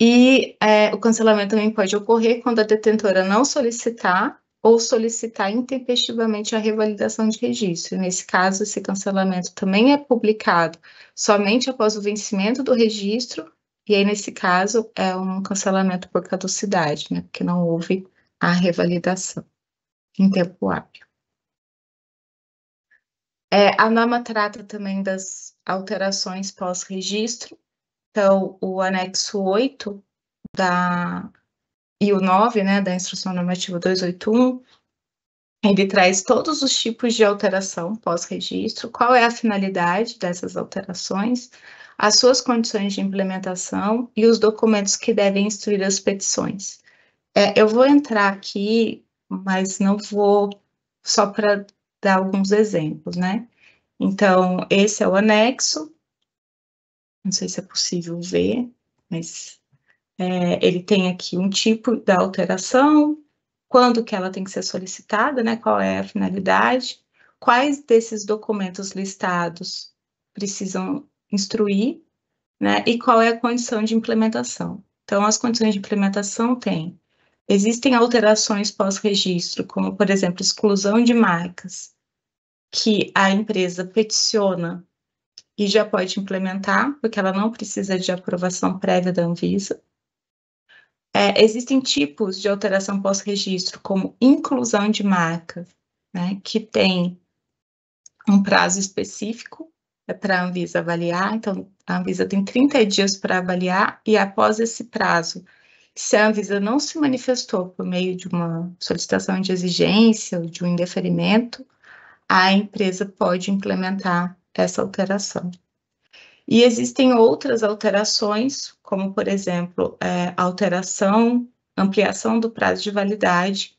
E é, o cancelamento também pode ocorrer quando a detentora não solicitar ou solicitar intempestivamente a revalidação de registro. Nesse caso, esse cancelamento também é publicado somente após o vencimento do registro e aí, nesse caso, é um cancelamento por caducidade, né? Porque não houve a revalidação em tempo hábil. É, a norma trata também das alterações pós-registro. Então, o anexo 8 da, e o 9, né, da Instrução Normativa 281, ele traz todos os tipos de alteração pós-registro, qual é a finalidade dessas alterações, as suas condições de implementação e os documentos que devem instruir as petições. É, eu vou entrar aqui, mas não vou só para dar alguns exemplos, né? Então, esse é o anexo, não sei se é possível ver, mas é, ele tem aqui um tipo da alteração, quando que ela tem que ser solicitada, né? Qual é a finalidade? Quais desses documentos listados precisam instruir, né? E qual é a condição de implementação? Então, as condições de implementação têm existem alterações pós-registro, como, por exemplo, exclusão de marcas, que a empresa peticiona e já pode implementar, porque ela não precisa de aprovação prévia da Anvisa. É, existem tipos de alteração pós-registro, como inclusão de marca, né, que tem um prazo específico é para a Anvisa avaliar, então a Anvisa tem 30 dias para avaliar e após esse prazo, se a Anvisa não se manifestou por meio de uma solicitação de exigência ou de um indeferimento, a empresa pode implementar essa alteração. E existem outras alterações, como, por exemplo, é, alteração, ampliação do prazo de validade,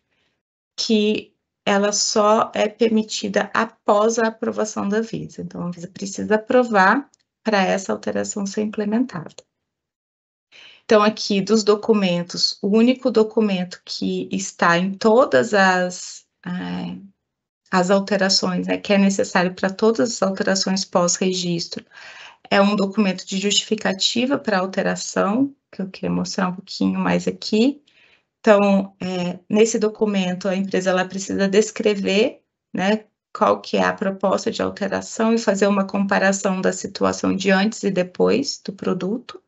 que ela só é permitida após a aprovação da Visa. Então, a Visa precisa aprovar para essa alteração ser implementada. Então, aqui dos documentos, o único documento que está em todas as, é, as alterações, né, que é necessário para todas as alterações pós-registro, é um documento de justificativa para alteração, que eu queria mostrar um pouquinho mais aqui. Então, é, nesse documento, a empresa ela precisa descrever né, qual que é a proposta de alteração e fazer uma comparação da situação de antes e depois do produto,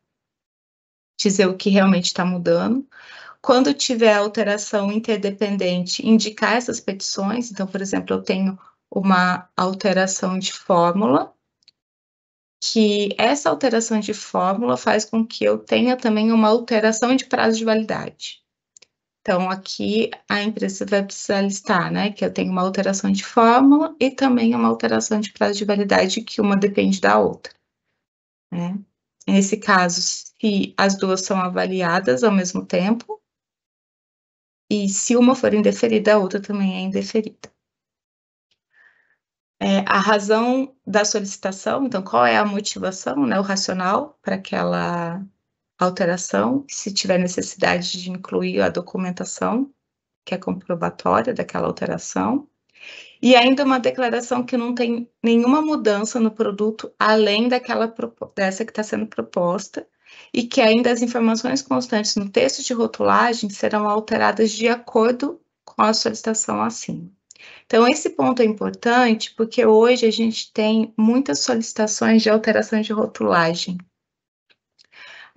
dizer o que realmente está mudando. Quando tiver alteração interdependente, indicar essas petições. Então, por exemplo, eu tenho uma alteração de fórmula, que essa alteração de fórmula faz com que eu tenha também uma alteração de prazo de validade. Então, aqui a empresa vai precisar listar, né, que eu tenho uma alteração de fórmula e também uma alteração de prazo de validade, que uma depende da outra. Né? Nesse caso, se as duas são avaliadas ao mesmo tempo, e se uma for indeferida, a outra também é indeferida. É, a razão da solicitação, então, qual é a motivação, né, o racional para aquela alteração, se tiver necessidade de incluir a documentação que é comprobatória daquela alteração, e ainda uma declaração que não tem nenhuma mudança no produto além daquela dessa que está sendo proposta e que ainda as informações constantes no texto de rotulagem serão alteradas de acordo com a solicitação acima. Então, esse ponto é importante porque hoje a gente tem muitas solicitações de alteração de rotulagem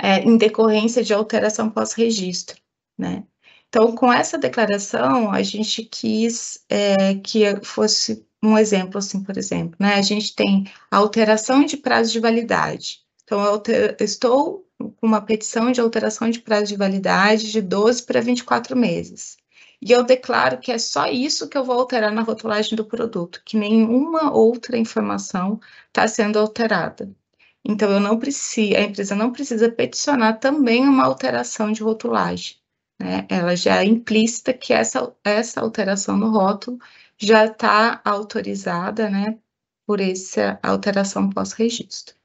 é, em decorrência de alteração pós-registro, né? Então, com essa declaração, a gente quis é, que fosse um exemplo, assim, por exemplo, né? A gente tem alteração de prazo de validade. Então, eu estou com uma petição de alteração de prazo de validade de 12 para 24 meses. E eu declaro que é só isso que eu vou alterar na rotulagem do produto, que nenhuma outra informação está sendo alterada. Então, eu não preciso, a empresa não precisa peticionar também uma alteração de rotulagem. Né? Ela já é implícita que essa, essa alteração no rótulo já está autorizada né, por essa alteração pós-registro.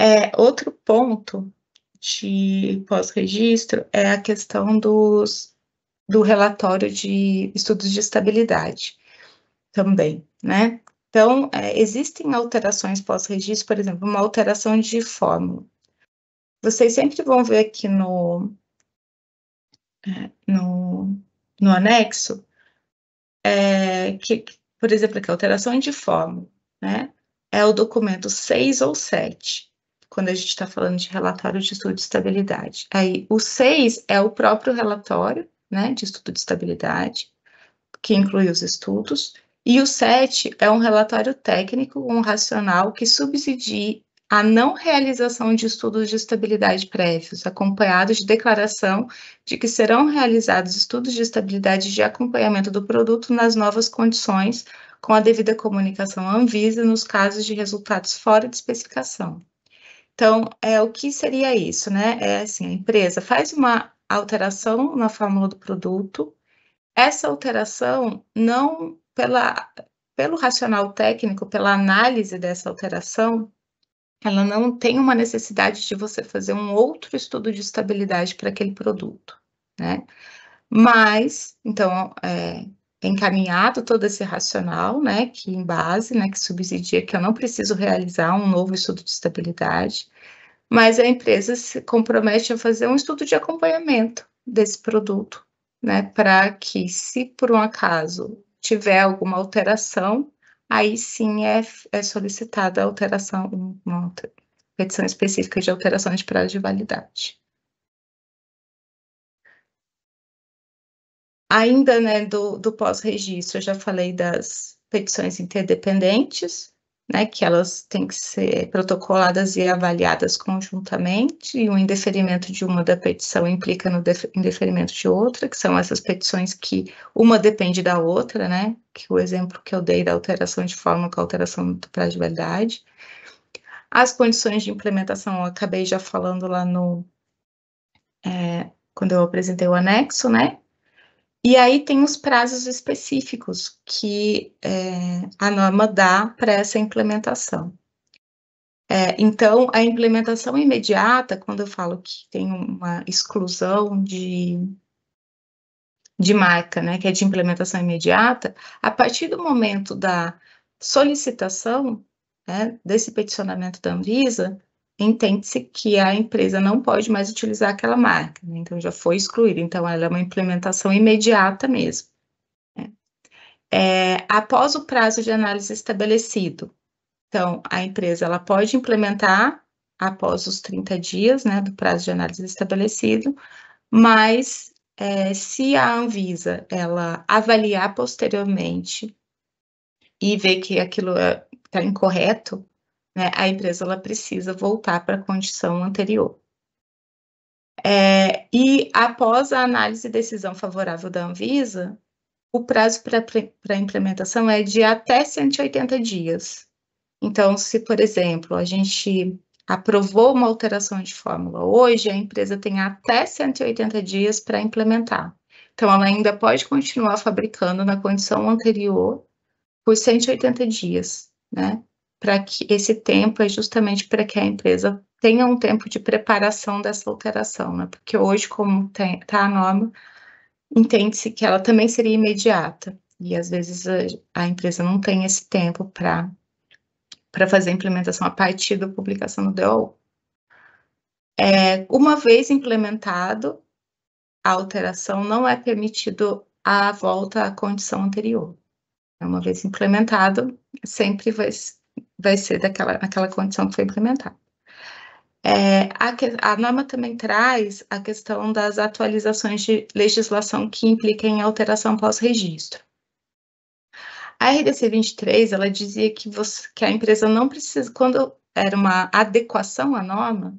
É, outro ponto de pós-registro é a questão dos, do relatório de estudos de estabilidade também, né? Então, é, existem alterações pós-registro, por exemplo, uma alteração de fórmula. Vocês sempre vão ver aqui no, é, no, no anexo, é, que, por exemplo, aqui, alteração de fórmula, né? É o documento 6 ou 7, quando a gente está falando de relatório de estudo de estabilidade. Aí, o 6 é o próprio relatório, né, de estudo de estabilidade, que inclui os estudos, e o 7 é um relatório técnico, um racional, que subsidia a não realização de estudos de estabilidade prévios, acompanhados de declaração de que serão realizados estudos de estabilidade de acompanhamento do produto nas novas condições, com a devida comunicação à Anvisa nos casos de resultados fora de especificação. Então, é o que seria isso, né? É assim, a empresa faz uma alteração na fórmula do produto, essa alteração não pela, pelo racional técnico, pela análise dessa alteração, ela não tem uma necessidade de você fazer um outro estudo de estabilidade para aquele produto, né? Mas, então, é, é, encaminhado todo esse racional, né, que em base, né, que subsidia que eu não preciso realizar um novo estudo de estabilidade, mas a empresa se compromete a fazer um estudo de acompanhamento desse produto, né, para que se por um acaso tiver alguma alteração, aí sim é, é solicitada a alteração, uma petição específica de alteração de prazo de validade. Ainda né, do, do pós-registro, eu já falei das petições interdependentes, né, que elas têm que ser protocoladas e avaliadas conjuntamente, e o indeferimento de uma da petição implica no indeferimento de outra, que são essas petições que uma depende da outra, né, que o exemplo que eu dei da alteração de forma com a alteração do prazo de validade. As condições de implementação, eu acabei já falando lá no... É, quando eu apresentei o anexo, né, e aí tem os prazos específicos que é, a norma dá para essa implementação. É, então, a implementação imediata, quando eu falo que tem uma exclusão de, de marca, né, que é de implementação imediata, a partir do momento da solicitação né, desse peticionamento da Anvisa, entende-se que a empresa não pode mais utilizar aquela marca, né? então já foi excluída, então ela é uma implementação imediata mesmo. Né? É, após o prazo de análise estabelecido, então a empresa ela pode implementar após os 30 dias né, do prazo de análise estabelecido, mas é, se a Anvisa ela avaliar posteriormente e ver que aquilo está é, tá incorreto, né, a empresa ela precisa voltar para a condição anterior. É, e após a análise e decisão favorável da Anvisa, o prazo para pra implementação é de até 180 dias. Então, se, por exemplo, a gente aprovou uma alteração de fórmula hoje, a empresa tem até 180 dias para implementar. Então, ela ainda pode continuar fabricando na condição anterior por 180 dias, né? para que esse tempo é justamente para que a empresa tenha um tempo de preparação dessa alteração, né? Porque hoje, como está a norma, entende-se que ela também seria imediata. E às vezes a, a empresa não tem esse tempo para para fazer a implementação a partir da publicação do DOU. É, uma vez implementado, a alteração não é permitido a volta à condição anterior. Uma vez implementado, sempre vai, vai ser daquela aquela condição que foi implementada. É, a, a, norma também traz a questão das atualizações de legislação que impliquem alteração pós-registro. A RDC 23, ela dizia que, você, que a empresa não precisa, quando era uma adequação à norma,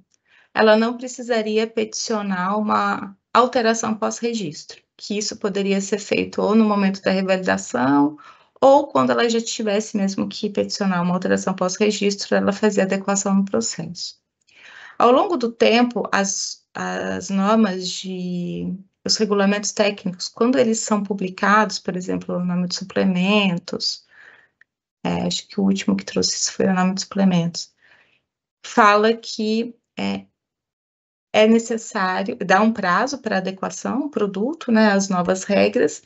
ela não precisaria peticionar uma alteração pós-registro, que isso poderia ser feito ou no momento da revalidação ou quando ela já tivesse mesmo que peticionar uma alteração pós-registro, ela fazer adequação no processo. Ao longo do tempo, as, as normas de os regulamentos técnicos, quando eles são publicados, por exemplo, o nome de suplementos, é, acho que o último que trouxe isso foi o nome de suplementos, fala que é, é necessário dar um prazo para adequação, produto, né, às novas regras,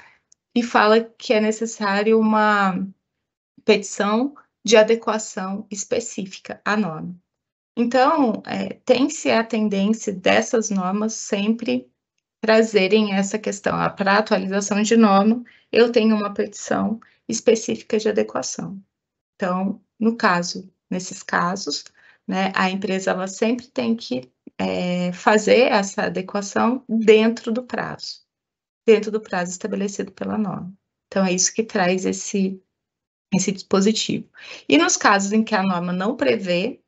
e fala que é necessário uma petição de adequação específica à norma. Então, é, tem-se a tendência dessas normas sempre trazerem essa questão. Ah, Para atualização de norma, eu tenho uma petição específica de adequação. Então, no caso, nesses casos, né, a empresa ela sempre tem que é, fazer essa adequação dentro do prazo dentro do prazo estabelecido pela norma. Então, é isso que traz esse, esse dispositivo. E nos casos em que a norma não prevê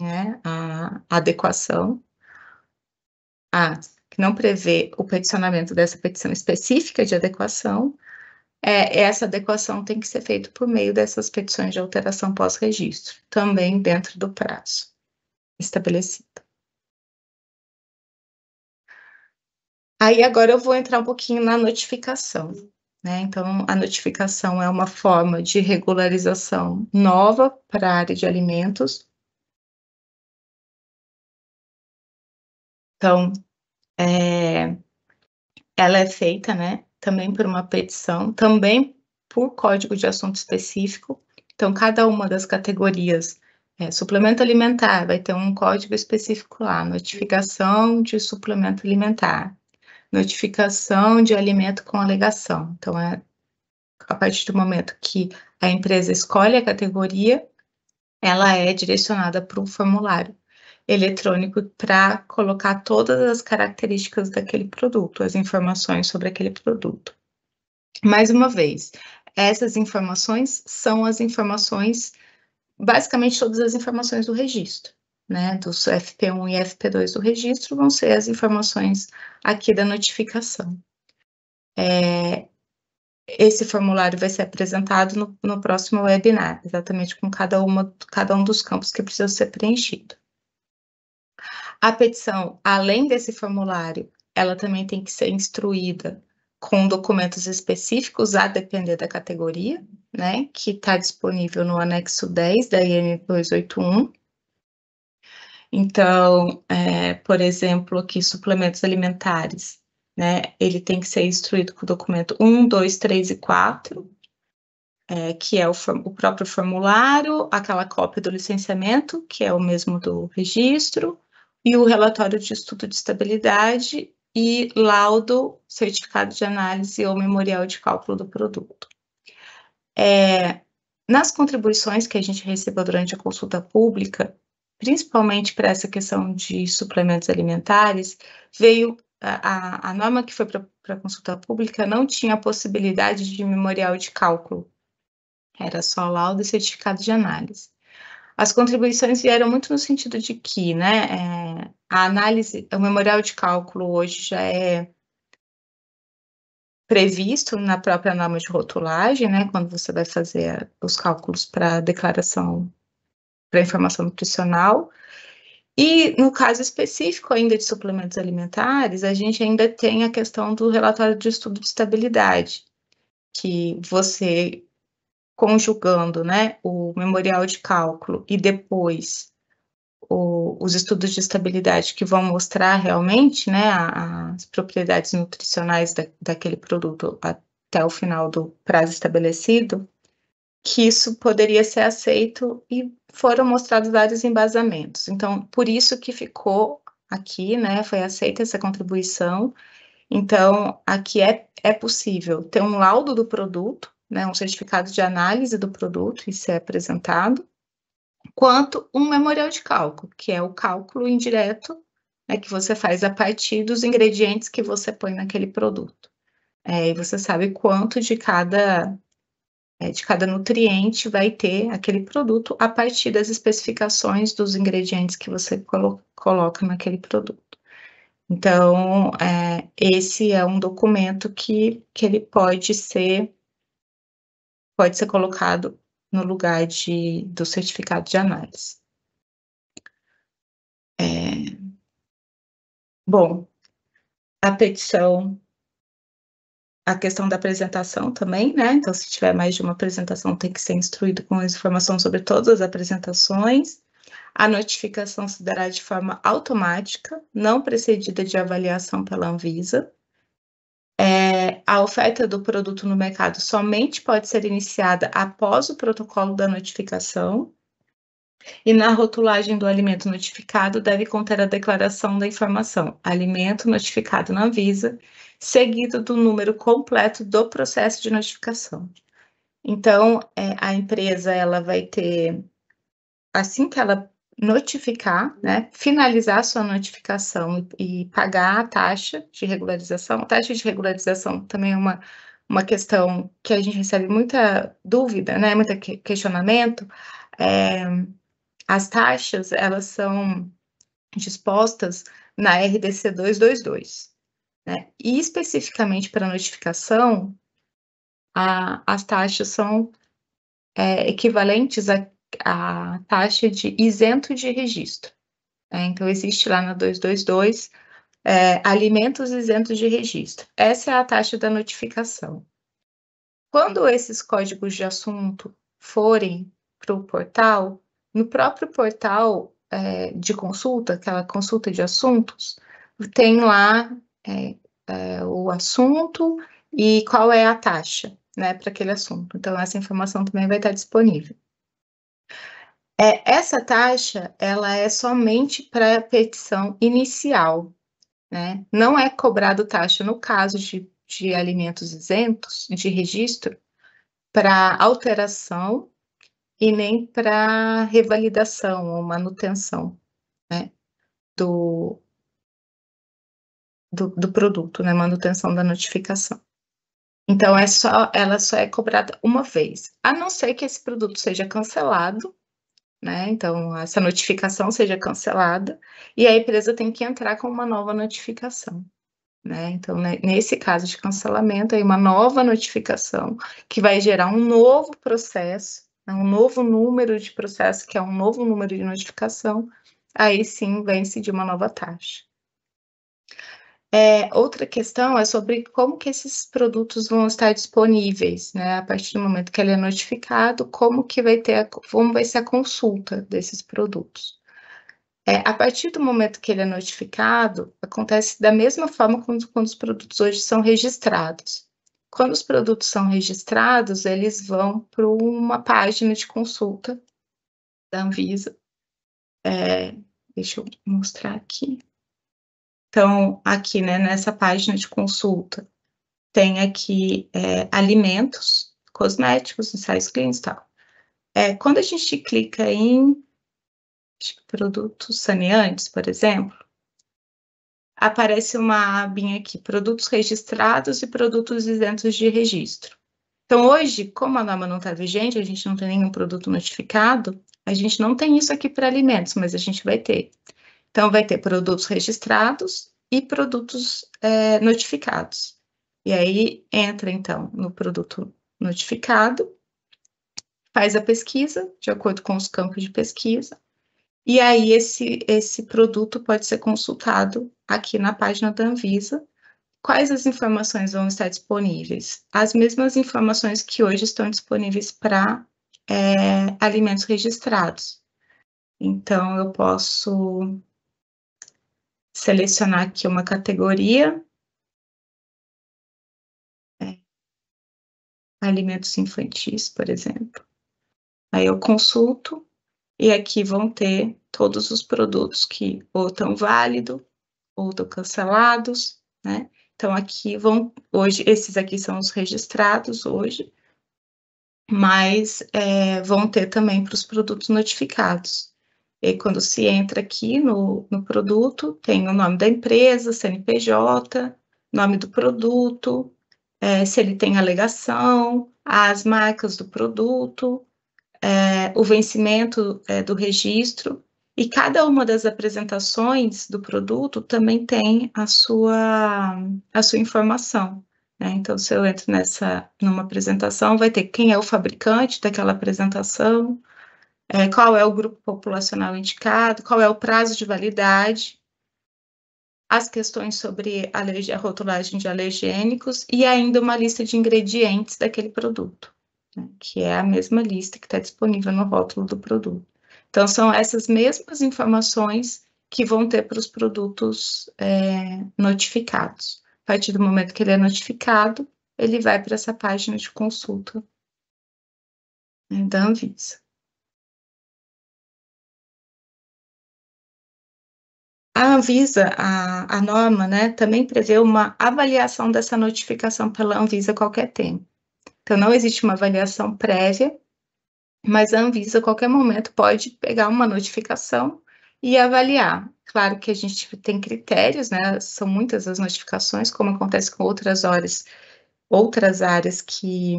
né, a adequação, a, que não prevê o peticionamento dessa petição específica de adequação, é, essa adequação tem que ser feita por meio dessas petições de alteração pós-registro, também dentro do prazo estabelecido. Aí agora eu vou entrar um pouquinho na notificação. Né? Então, a notificação é uma forma de regularização nova para a área de alimentos. Então, é, ela é feita né, também por uma petição, também por código de assunto específico. Então, cada uma das categorias é, suplemento alimentar vai ter um código específico lá, notificação de suplemento alimentar notificação de alimento com alegação. Então, é a partir do momento que a empresa escolhe a categoria, ela é direcionada para um formulário eletrônico para colocar todas as características daquele produto, as informações sobre aquele produto. Mais uma vez, essas informações são as informações, basicamente todas as informações do registro né, dos FP1 e FP2 do registro vão ser as informações aqui da notificação. É, esse formulário vai ser apresentado no, no, próximo webinar, exatamente com cada, uma, cada um dos campos que precisa ser preenchido. A petição, além desse formulário, ela também tem que ser instruída com documentos específicos, a depender da categoria, né, que está disponível no anexo 10 da IN 281, então, é, por exemplo, aqui suplementos alimentares, né? Ele tem que ser instruído com o documento 1, 2, 3 e 4, é, que é o, o próprio formulário, aquela cópia do licenciamento, que é o mesmo do registro, e o relatório de estudo de estabilidade e laudo, certificado de análise ou memorial de cálculo do produto. É, nas contribuições que a gente recebeu durante a consulta pública, principalmente para essa questão de suplementos alimentares, veio a, a, a norma que foi para consulta pública não tinha a possibilidade de memorial de cálculo, era só laudo e certificado de análise. As contribuições vieram muito no sentido de que, né, é, a análise, o memorial de cálculo hoje já é previsto na própria norma de rotulagem, né, quando você vai fazer os cálculos para a declaração para informação nutricional. E no caso específico ainda de suplementos alimentares, a gente ainda tem a questão do relatório de estudo de estabilidade, que você conjugando, né, o memorial de cálculo e depois o, os estudos de estabilidade que vão mostrar realmente, né, as propriedades nutricionais da, daquele produto até o final do prazo estabelecido, que isso poderia ser aceito e foram mostrados vários embasamentos. Então, por isso que ficou aqui, né, foi aceita essa contribuição. Então, aqui é, é possível ter um laudo do produto, né, um certificado de análise do produto, isso é apresentado, quanto um memorial de cálculo, que é o cálculo indireto né, que você faz a partir dos ingredientes que você põe naquele produto. É, e você sabe quanto de cada é, de cada nutriente vai ter aquele produto a partir das especificações dos ingredientes que você colo coloca naquele produto. Então, é, esse é um documento que, que ele pode ser pode ser colocado no lugar de, do certificado de análise. É, bom, a petição a questão da apresentação também, né? Então, se tiver mais de uma apresentação, tem que ser instruído com informação sobre todas as apresentações. A notificação se dará de forma automática, não precedida de avaliação pela Anvisa. É, a oferta do produto no mercado somente pode ser iniciada após o protocolo da notificação. E na rotulagem do alimento notificado deve conter a declaração da informação alimento notificado na Anvisa seguido do número completo do processo de notificação. Então, é, a empresa ela vai ter, assim que ela notificar, né, finalizar sua notificação e, e pagar a taxa de regularização. A taxa de regularização também é uma, uma questão que a gente recebe muita dúvida, né, muito questionamento. É, as taxas, elas são dispostas na RDC 222, né? E especificamente para notificação, a, as taxas são é, equivalentes à taxa de isento de registro. Né? Então, existe lá na 222 é, alimentos isentos de registro. Essa é a taxa da notificação. Quando esses códigos de assunto forem para o portal, no próprio portal é, de consulta, aquela consulta de assuntos, tem lá é, é, o assunto e qual é a taxa né, para aquele assunto. Então, essa informação também vai estar disponível. É, essa taxa, ela é somente para a petição inicial, né? Não é cobrado taxa no caso de, de alimentos isentos de registro para alteração e nem para revalidação ou manutenção né? do, do, do produto, né? Manutenção da notificação. Então, é só, ela só é cobrada uma vez, a não ser que esse produto seja cancelado, né? Então, essa notificação seja cancelada e a empresa tem que entrar com uma nova notificação. Né? Então, nesse caso de cancelamento, aí uma nova notificação que vai gerar um novo processo, né? um novo número de processo, que é um novo número de notificação, aí sim vai incidir uma nova taxa. É, outra questão é sobre como que esses produtos vão estar disponíveis, né? A partir do momento que ele é notificado, como que vai ter, a, como vai ser a consulta desses produtos. É, a partir do momento que ele é notificado, acontece da mesma forma quando, quando os produtos hoje são registrados. Quando os produtos são registrados, eles vão para uma página de consulta da Anvisa. É, deixa eu mostrar aqui. Então, aqui né, nessa página de consulta, tem aqui é, alimentos, cosméticos, ensaios clínicos e tal. É, quando a gente clica em produtos saneantes, por exemplo, aparece uma abinha aqui, produtos registrados e produtos isentos de registro. Então, hoje, como a norma não está vigente, a gente não tem nenhum produto notificado, a gente não tem isso aqui para alimentos, mas a gente vai ter. Então, vai ter produtos registrados e produtos é, notificados. E aí entra, então, no produto notificado, faz a pesquisa, de acordo com os campos de pesquisa, e aí esse, esse produto pode ser consultado aqui na página da Anvisa. Quais as informações vão estar disponíveis? As mesmas informações que hoje estão disponíveis para é, alimentos registrados. Então, eu posso selecionar aqui uma categoria. É, alimentos infantis, por exemplo. Aí eu consulto e aqui vão ter todos os produtos que ou estão válidos ou estão cancelados, né? Então aqui vão, hoje, esses aqui são os registrados hoje, mas é, vão ter também para os produtos notificados. E quando se entra aqui no, no produto, tem o nome da empresa, CNPJ, nome do produto, é, se ele tem alegação, as marcas do produto, é, o vencimento é, do registro, e cada uma das apresentações do produto também tem a sua, a sua informação. Né? Então, se eu entro nessa, numa apresentação, vai ter quem é o fabricante daquela apresentação, é, qual é o grupo populacional indicado, qual é o prazo de validade, as questões sobre a, a rotulagem de alergênicos e ainda uma lista de ingredientes daquele produto, né, que é a mesma lista que está disponível no rótulo do produto. Então, são essas mesmas informações que vão ter para os produtos é, notificados. A partir do momento que ele é notificado, ele vai para essa página de consulta né, da Anvisa. A Anvisa, a, a norma, né, também prevê uma avaliação dessa notificação pela Anvisa a qualquer tempo. Então, não existe uma avaliação prévia, mas a Anvisa a qualquer momento pode pegar uma notificação e avaliar. Claro que a gente tem critérios, né? São muitas as notificações, como acontece com outras horas, outras áreas que,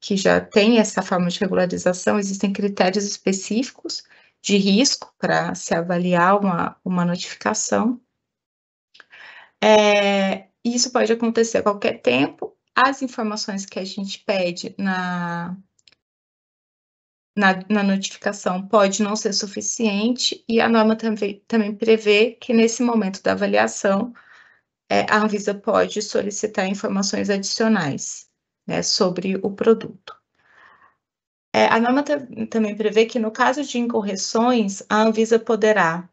que já têm essa forma de regularização, existem critérios específicos de risco para se avaliar uma, uma notificação. É, isso pode acontecer a qualquer tempo. As informações que a gente pede na, na, na, notificação pode não ser suficiente e a norma também, também prevê que nesse momento da avaliação é, a Anvisa pode solicitar informações adicionais né, sobre o produto. É, a norma também prevê que, no caso de incorreções, a Anvisa poderá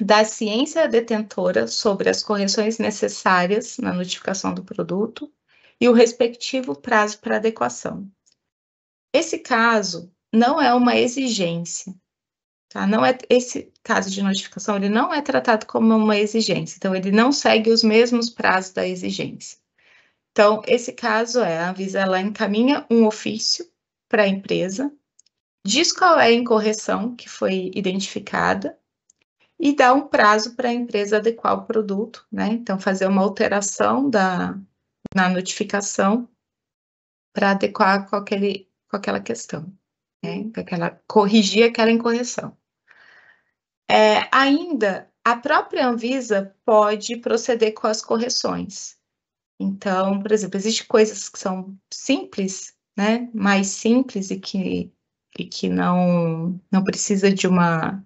dar ciência à detentora sobre as correções necessárias na notificação do produto e o respectivo prazo para adequação. Esse caso não é uma exigência, tá? Não é esse caso de notificação, ele não é tratado como uma exigência, então ele não segue os mesmos prazos da exigência. Então, esse caso é a Anvisa ela encaminha um ofício para a empresa, diz qual é a incorreção que foi identificada e dá um prazo para a empresa adequar o produto, né? Então, fazer uma alteração da, na notificação para adequar com, aquele, com aquela questão, né? Aquela, corrigir aquela incorreção. É, ainda, a própria Anvisa pode proceder com as correções. Então, por exemplo, existem coisas que são simples né, mais simples e que, e que não, não precisa de uma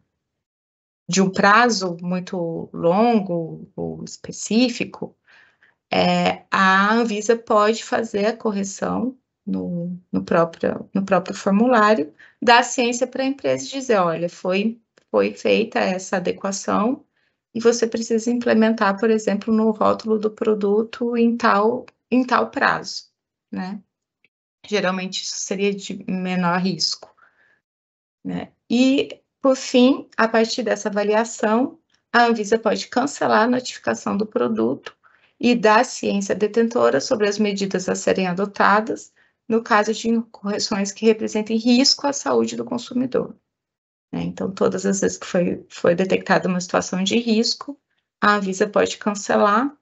de um prazo muito longo ou específico, é, a Anvisa pode fazer a correção no, no, próprio, no próprio formulário da ciência para a empresa dizer, olha, foi, foi feita essa adequação e você precisa implementar, por exemplo, no rótulo do produto em tal, em tal prazo, né? geralmente isso seria de menor risco. Né? E, por fim, a partir dessa avaliação, a Anvisa pode cancelar a notificação do produto e dar ciência detentora sobre as medidas a serem adotadas no caso de correções que representem risco à saúde do consumidor. Né? Então, todas as vezes que foi, foi detectada uma situação de risco, a Anvisa pode cancelar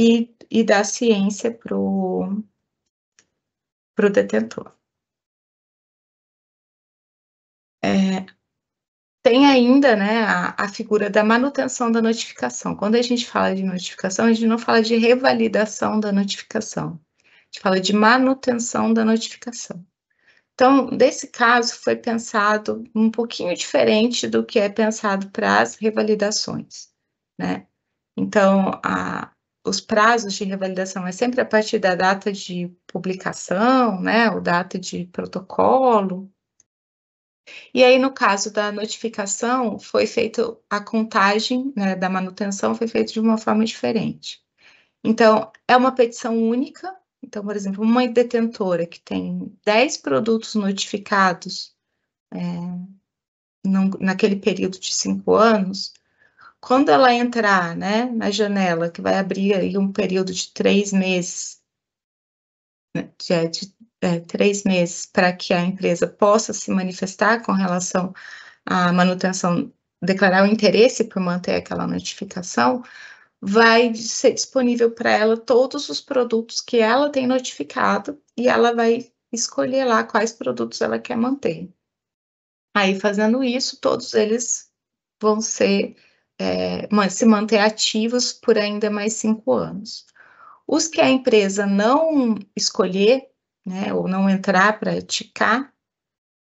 e, e dar ciência para o para o detentor. É, tem ainda né, a, a, figura da manutenção da notificação. Quando a gente fala de notificação, a gente não fala de revalidação da notificação, a gente fala de manutenção da notificação. Então, desse caso, foi pensado um pouquinho diferente do que é pensado para as revalidações. Né? Então, a, os prazos de revalidação é sempre a partir da data de publicação, né, ou data de protocolo. E aí, no caso da notificação, foi feita a contagem né, da manutenção, foi feita de uma forma diferente. Então, é uma petição única. Então, por exemplo, uma detentora que tem 10 produtos notificados é, não, naquele período de 5 anos, quando ela entrar né, na janela, que vai abrir aí um período de três meses, né, de, é de é, três meses, para que a empresa possa se manifestar com relação à manutenção, declarar o interesse por manter aquela notificação, vai ser disponível para ela todos os produtos que ela tem notificado e ela vai escolher lá quais produtos ela quer manter. Aí, fazendo isso, todos eles vão ser é, se manter ativos por ainda mais cinco anos. Os que a empresa não escolher, né, ou não entrar para eticar,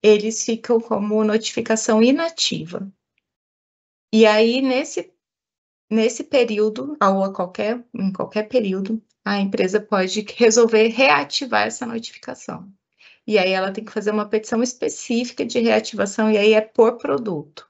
eles ficam como notificação inativa. E aí, nesse, nesse período, ou a qualquer, em qualquer período, a empresa pode resolver reativar essa notificação. E aí ela tem que fazer uma petição específica de reativação, e aí é por produto.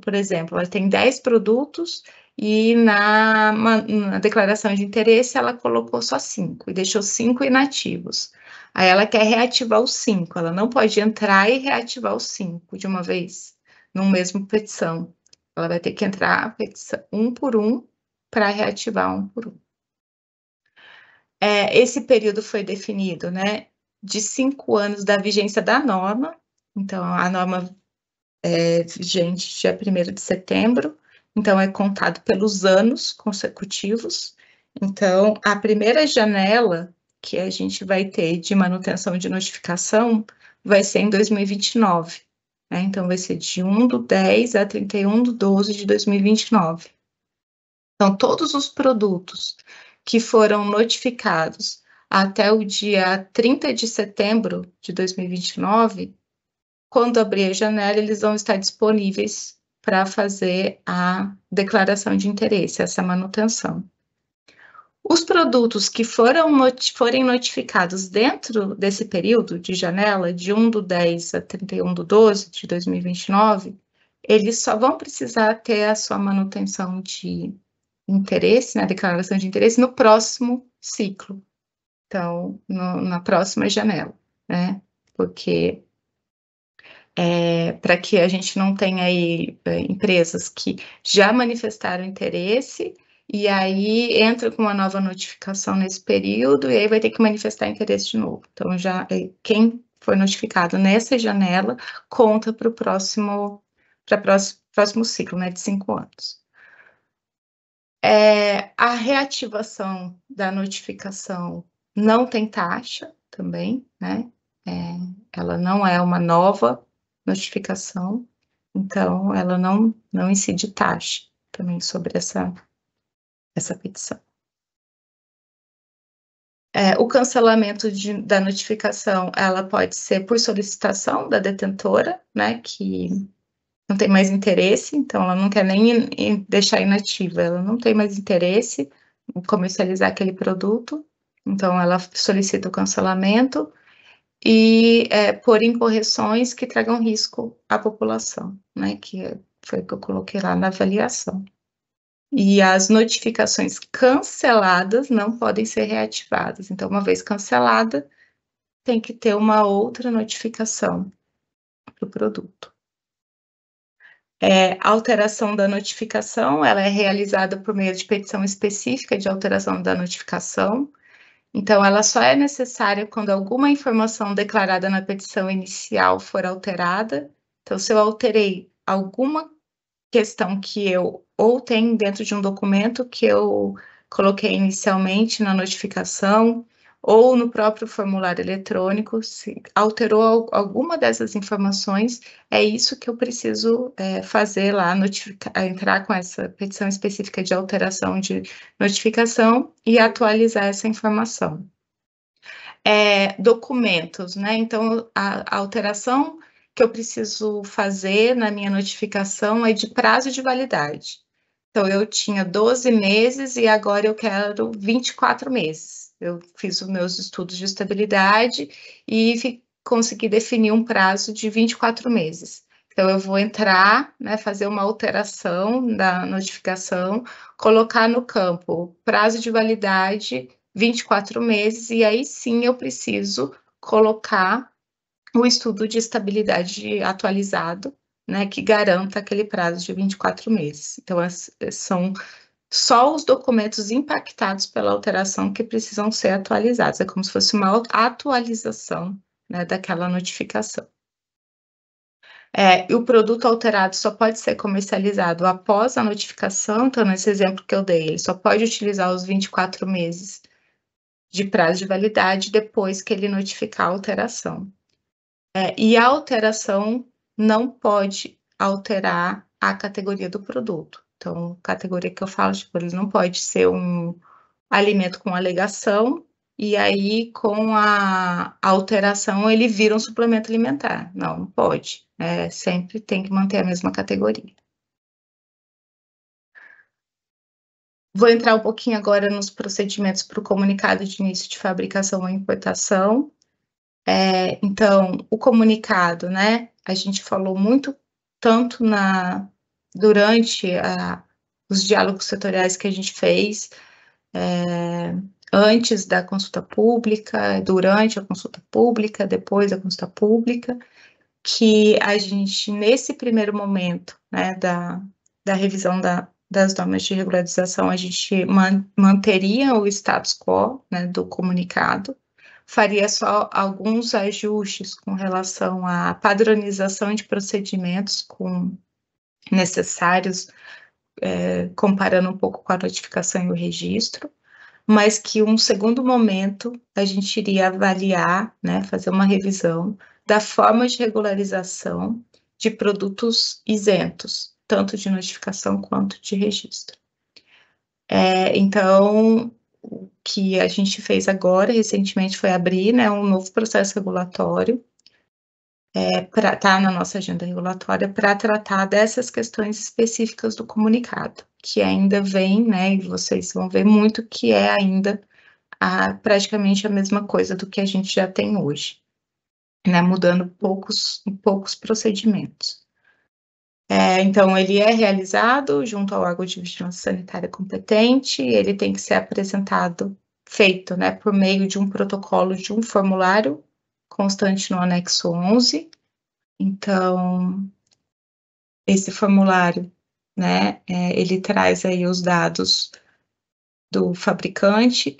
Por exemplo, ela tem 10 produtos e na, na declaração de interesse ela colocou só 5 e deixou 5 inativos. Aí ela quer reativar os 5, ela não pode entrar e reativar os 5 de uma vez, num mesmo petição. Ela vai ter que entrar petição, um por um para reativar um por um. É, esse período foi definido, né, de cinco anos da vigência da norma, então a norma é vigente dia 1 de setembro, então é contado pelos anos consecutivos. Então, a primeira janela que a gente vai ter de manutenção de notificação vai ser em 2029. Né? Então, vai ser de 1 do 10 a 31 do 12 de 2029. Então, todos os produtos que foram notificados até o dia 30 de setembro de 2029 quando abrir a janela, eles vão estar disponíveis para fazer a declaração de interesse, essa manutenção. Os produtos que foram forem notificados dentro desse período de janela, de 1 do 10 a 31 do 12 de 2029, eles só vão precisar ter a sua manutenção de interesse, na né, declaração de interesse, no próximo ciclo. Então, no, na próxima janela, né? Porque é, para que a gente não tenha aí é, empresas que já manifestaram interesse e aí entra com uma nova notificação nesse período e aí vai ter que manifestar interesse de novo. Então já é, quem foi notificado nessa janela conta para o próximo para próximo, próximo ciclo, né, de cinco anos. É, a reativação da notificação não tem taxa também, né? É, ela não é uma nova notificação, então ela não, não incide taxa também sobre essa, essa petição. É, o cancelamento de, da notificação, ela pode ser por solicitação da detentora, né, que não tem mais interesse, então ela não quer nem deixar inativa, ela não tem mais interesse em comercializar aquele produto, então ela solicita o cancelamento, e é, por incorreções que tragam risco à população, né, que foi o que eu coloquei lá na avaliação. E as notificações canceladas não podem ser reativadas. Então, uma vez cancelada, tem que ter uma outra notificação para o produto. É, alteração da notificação, ela é realizada por meio de petição específica de alteração da notificação, então, ela só é necessária quando alguma informação declarada na petição inicial for alterada. Então, se eu alterei alguma questão que eu ou tem dentro de um documento que eu coloquei inicialmente na notificação, ou no próprio formulário eletrônico, se alterou alguma dessas informações, é isso que eu preciso é, fazer lá, é, entrar com essa petição específica de alteração de notificação e atualizar essa informação. É, documentos, né? Então, a, a alteração que eu preciso fazer na minha notificação é de prazo de validade. Então, eu tinha 12 meses e agora eu quero 24 meses. Eu fiz os meus estudos de estabilidade e consegui definir um prazo de 24 meses. Então, eu vou entrar, né, fazer uma alteração da notificação, colocar no campo prazo de validade 24 meses, e aí sim eu preciso colocar o estudo de estabilidade atualizado, né, que garanta aquele prazo de 24 meses. Então, são só os documentos impactados pela alteração que precisam ser atualizados. É como se fosse uma atualização né, daquela notificação. É, e o produto alterado só pode ser comercializado após a notificação, então, nesse exemplo que eu dei, ele só pode utilizar os 24 meses de prazo de validade depois que ele notificar a alteração. É, e a alteração não pode alterar a categoria do produto. Então, categoria que eu falo, tipo, ele não pode ser um alimento com alegação e aí com a alteração ele vira um suplemento alimentar. Não, não pode. É, sempre tem que manter a mesma categoria. Vou entrar um pouquinho agora nos procedimentos para o comunicado de início de fabricação ou importação. É, então, o comunicado, né? A gente falou muito tanto na durante a, os diálogos setoriais que a gente fez, é, antes da consulta pública, durante a consulta pública, depois da consulta pública, que a gente, nesse primeiro momento né, da, da revisão da, das normas de regularização, a gente man, manteria o status quo né, do comunicado, faria só alguns ajustes com relação à padronização de procedimentos com necessários, é, comparando um pouco com a notificação e o registro, mas que um segundo momento a gente iria avaliar, né, fazer uma revisão da forma de regularização de produtos isentos, tanto de notificação quanto de registro. É, então, o que a gente fez agora recentemente foi abrir né, um novo processo regulatório é, estar tá na nossa agenda regulatória para tratar dessas questões específicas do comunicado, que ainda vem, né, e vocês vão ver muito que é ainda a, praticamente a mesma coisa do que a gente já tem hoje, né, mudando poucos, poucos procedimentos. É, então, ele é realizado junto ao órgão de vigilância sanitária competente, ele tem que ser apresentado, feito, né, por meio de um protocolo de um formulário constante no anexo 11. Então, esse formulário, né, é, ele traz aí os dados do fabricante.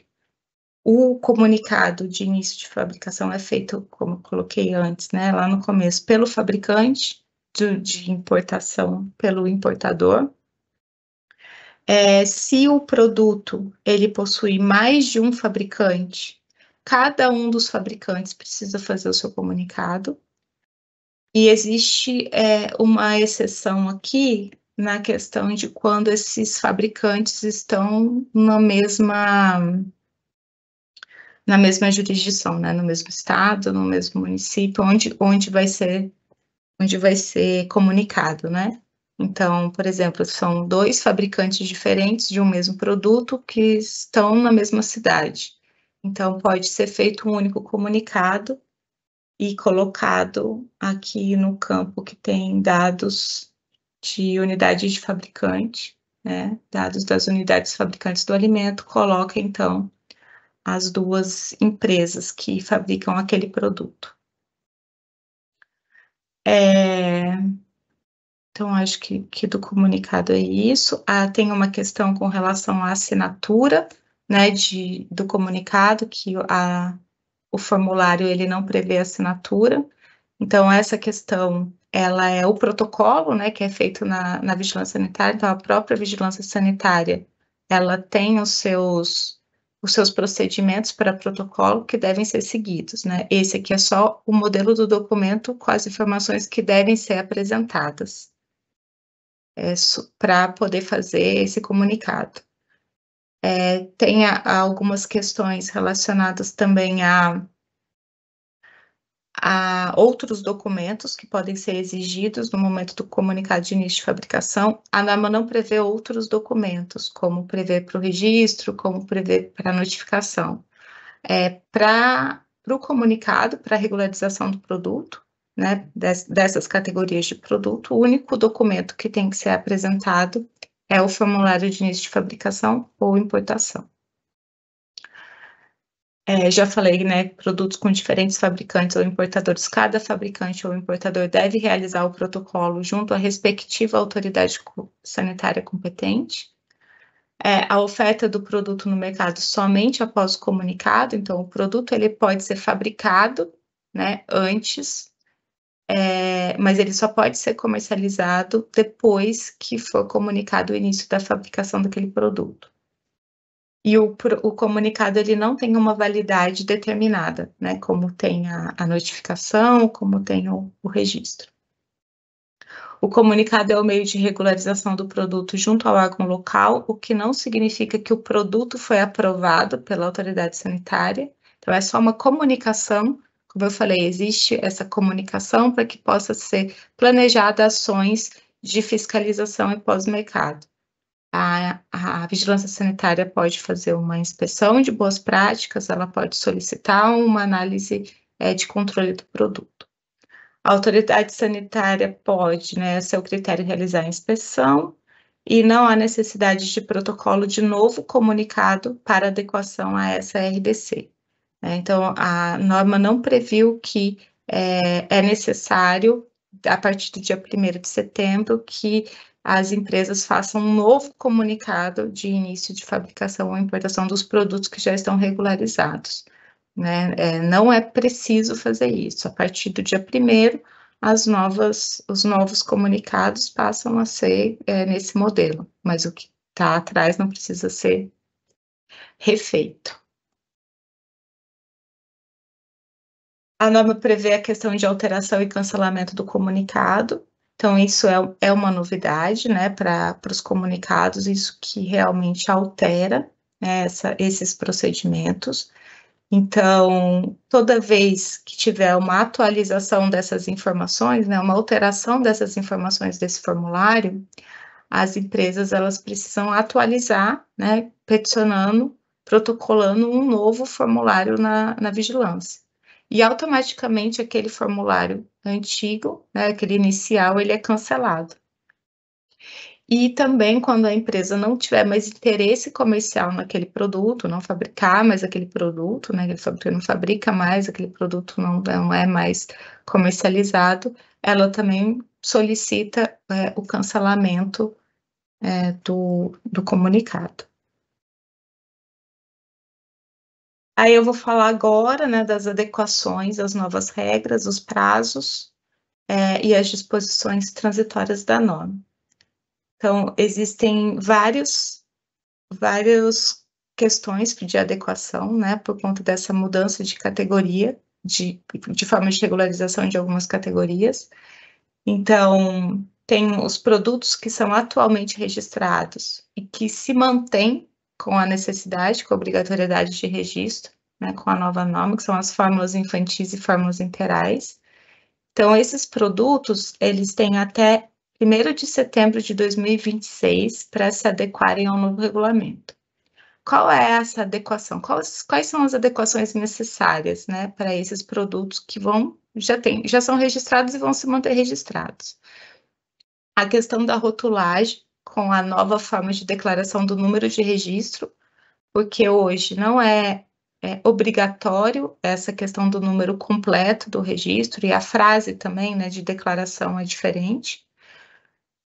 O comunicado de início de fabricação é feito, como coloquei antes, né, lá no começo, pelo fabricante de, de importação, pelo importador. É, se o produto ele possui mais de um fabricante, Cada um dos fabricantes precisa fazer o seu comunicado. E existe é, uma exceção aqui na questão de quando esses fabricantes estão na mesma na mesma jurisdição, né, no mesmo estado, no mesmo município, onde, onde vai ser onde vai ser comunicado, né? Então, por exemplo, são dois fabricantes diferentes de um mesmo produto que estão na mesma cidade. Então, pode ser feito um único comunicado e colocado aqui no campo que tem dados de unidade de fabricante, né? Dados das unidades fabricantes do alimento, coloca então as duas empresas que fabricam aquele produto. É, então, acho que, que, do comunicado é isso. Ah, tem uma questão com relação à assinatura né, de, do comunicado, que a, o formulário ele não prevê assinatura. Então, essa questão ela é o protocolo né, que é feito na, na vigilância sanitária, então a própria vigilância sanitária ela tem os seus os seus procedimentos para protocolo que devem ser seguidos, né? Esse aqui é só o modelo do documento com as informações que devem ser apresentadas é, para poder fazer esse comunicado. É, tem a, a algumas questões relacionadas também a, a outros documentos que podem ser exigidos no momento do comunicado de início de fabricação. A norma não prevê outros documentos, como prevê para o registro, como prevê para a notificação. É, para o comunicado, para a regularização do produto, né, dessas categorias de produto, o único documento que tem que ser apresentado é o formulário de início de fabricação ou importação. É, já falei, né, produtos com diferentes fabricantes ou importadores, cada fabricante ou importador deve realizar o protocolo junto à respectiva autoridade sanitária competente. É, a oferta do produto no mercado somente após o comunicado, então o produto ele pode ser fabricado, né, antes é, mas ele só pode ser comercializado depois que for comunicado o início da fabricação daquele produto. E o, o comunicado ele não tem uma validade determinada, né? Como tem a, a notificação, como tem o, o registro. O comunicado é o meio de regularização do produto junto ao órgão local, o que não significa que o produto foi aprovado pela autoridade sanitária. Então, é só uma comunicação como eu falei, existe essa comunicação para que possa ser planejada ações de fiscalização e pós-mercado. A, a, vigilância sanitária pode fazer uma inspeção de boas práticas, ela pode solicitar uma análise é, de controle do produto. A autoridade sanitária pode, né, seu critério, realizar a inspeção e não há necessidade de protocolo de novo comunicado para adequação a essa RDC. Né? Então, a norma não previu que é, é necessário, a partir do dia 1 de setembro, que as empresas façam um novo comunicado de início de fabricação ou importação dos produtos que já estão regularizados. Né? É, não é preciso fazer isso. A partir do dia 1 as novas, os novos comunicados passam a ser é, nesse modelo, mas o que está atrás não precisa ser refeito. A norma prevê a questão de alteração e cancelamento do comunicado. Então, isso é, é uma novidade né, para os comunicados, isso que realmente altera né, essa, esses procedimentos. Então, toda vez que tiver uma atualização dessas informações, né, uma alteração dessas informações desse formulário, as empresas elas precisam atualizar, né, peticionando, protocolando um novo formulário na, na vigilância e automaticamente aquele formulário antigo, né, aquele inicial, ele é cancelado. E também quando a empresa não tiver mais interesse comercial naquele produto, não fabricar mais aquele produto, né, ele não fabrica mais aquele produto, não, não é mais comercializado, ela também solicita é, o cancelamento é, do, do comunicado. Aí eu vou falar agora né, das adequações às novas regras, os prazos é, e as disposições transitórias da norma. Então, existem vários, várias questões de adequação, né, por conta dessa mudança de categoria, de, de forma de regularização de algumas categorias. Então, tem os produtos que são atualmente registrados e que se mantêm com a necessidade, com a obrigatoriedade de registro, né, com a nova norma, que são as fórmulas infantis e fórmulas interais. Então, esses produtos, eles têm até 1 de setembro de 2026 para se adequarem ao novo regulamento. Qual é essa adequação? Quais, quais são as adequações necessárias né, para esses produtos que vão já, tem, já são registrados e vão se manter registrados? A questão da rotulagem, com a nova forma de declaração do número de registro, porque hoje não é, é, obrigatório essa questão do número completo do registro e a frase também né, de declaração é diferente.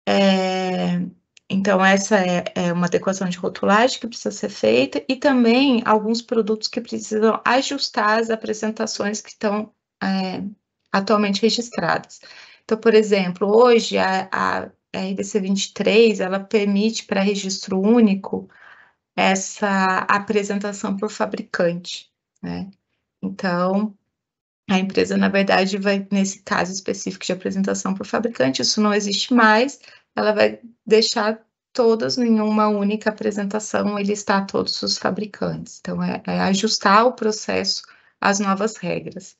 É, então, essa é, é, uma adequação de rotulagem que precisa ser feita e também alguns produtos que precisam ajustar as apresentações que estão é, atualmente registradas. Então, por exemplo, hoje a, a a RDC 23, ela permite para registro único essa apresentação por fabricante, né? Então, a empresa, na verdade, vai, nesse caso específico de apresentação por fabricante, isso não existe mais, ela vai deixar todas em uma única apresentação e listar todos os fabricantes. Então, é, é ajustar o processo às novas regras.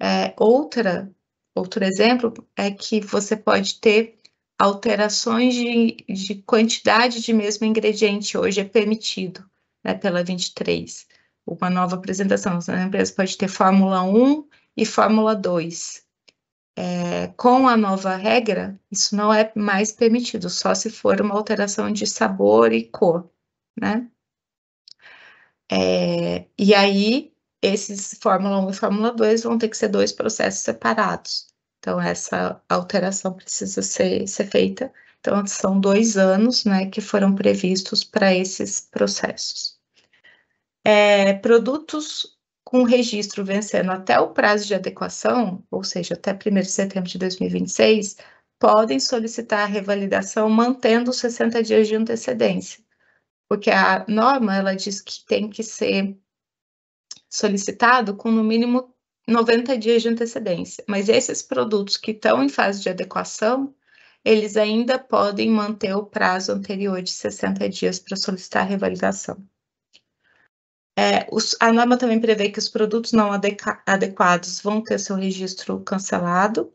É, outra, outro exemplo é que você pode ter alterações de, de quantidade de mesmo ingrediente hoje é permitido né, pela 23. Uma nova apresentação, né, a empresa pode ter Fórmula 1 e Fórmula 2. É, com a nova regra, isso não é mais permitido, só se for uma alteração de sabor e cor, né? É, e aí, esses Fórmula 1 e Fórmula 2 vão ter que ser dois processos separados. Então, essa alteração precisa ser, ser feita. Então, são dois anos né, que foram previstos para esses processos. É, produtos com registro vencendo até o prazo de adequação, ou seja, até 1 de setembro de 2026, podem solicitar a revalidação mantendo 60 dias de antecedência, porque a norma ela diz que tem que ser solicitado com no mínimo 90 dias de antecedência. Mas esses produtos que estão em fase de adequação, eles ainda podem manter o prazo anterior de 60 dias para solicitar a revalidação. É, os, a norma também prevê que os produtos não adequa, adequados vão ter seu registro cancelado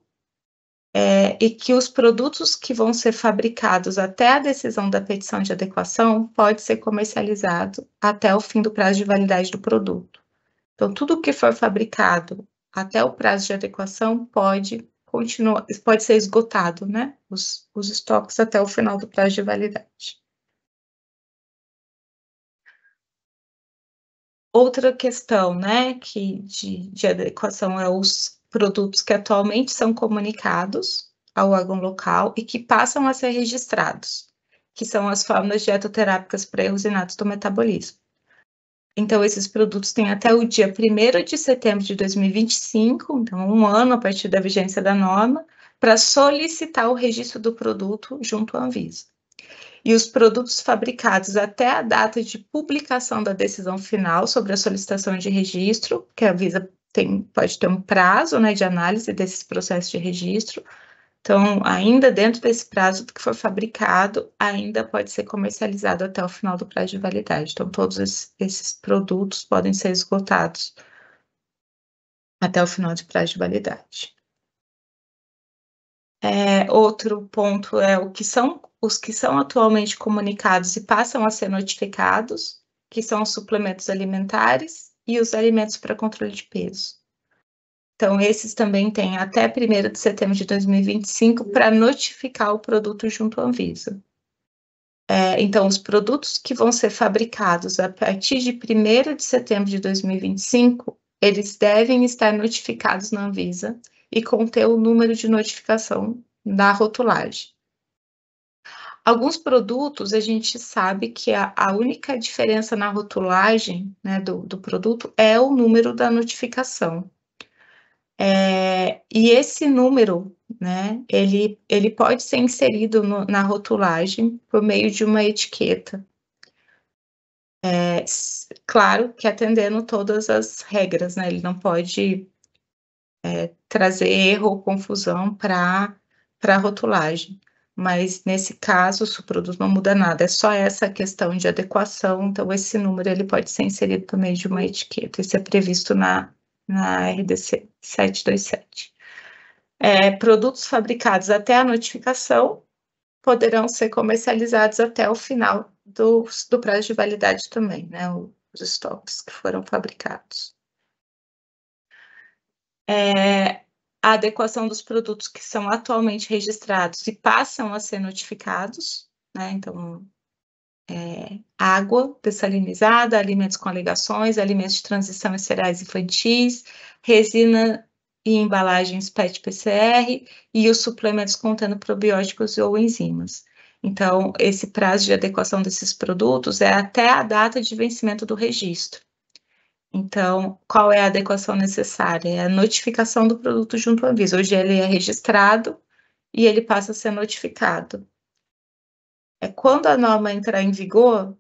é, e que os produtos que vão ser fabricados até a decisão da petição de adequação pode ser comercializado até o fim do prazo de validade do produto. Então, tudo que for fabricado até o prazo de adequação pode continuar, pode ser esgotado, né? Os, os estoques até o final do prazo de validade. Outra questão, né, que de, de adequação é os produtos que atualmente são comunicados ao órgão local e que passam a ser registrados, que são as fórmulas dietoterápicas pré-usinadas do metabolismo. Então, esses produtos têm até o dia 1 de setembro de 2025, então um ano a partir da vigência da norma, para solicitar o registro do produto junto à Anvisa. E os produtos fabricados até a data de publicação da decisão final sobre a solicitação de registro, que a Anvisa tem, pode ter um prazo né, de análise desses processos de registro, então, ainda dentro desse prazo do que for fabricado, ainda pode ser comercializado até o final do prazo de validade. Então, todos esses produtos podem ser esgotados até o final do prazo de validade. É, outro ponto é o que são os que são atualmente comunicados e passam a ser notificados, que são os suplementos alimentares e os alimentos para controle de peso. Então, esses também têm até 1 de setembro de 2025 para notificar o produto junto à Anvisa. É, então, os produtos que vão ser fabricados a partir de 1 de setembro de 2025, eles devem estar notificados na Anvisa e conter o número de notificação da rotulagem. Alguns produtos a gente sabe que a, a única diferença na rotulagem né, do, do produto é o número da notificação. É, e esse número, né, ele, ele pode ser inserido no, na rotulagem por meio de uma etiqueta. É, claro que atendendo todas as regras, né, ele não pode é, trazer erro ou confusão para a rotulagem. Mas nesse caso, o produto não muda nada, é só essa questão de adequação. Então, esse número ele pode ser inserido por meio de uma etiqueta, isso é previsto na na RDC 727. É, produtos fabricados até a notificação poderão ser comercializados até o final do, do prazo de validade também, né? Os estoques que foram fabricados. É, a adequação dos produtos que são atualmente registrados e passam a ser notificados, né? Então, é, água dessalinizada, alimentos com alegações, alimentos de transição e cereais infantis, resina e embalagens PET-PCR e os suplementos contendo probióticos ou enzimas. Então, esse prazo de adequação desses produtos é até a data de vencimento do registro. Então, qual é a adequação necessária? É a notificação do produto junto ao aviso. Hoje ele é registrado e ele passa a ser notificado. É, quando a norma entrar em vigor,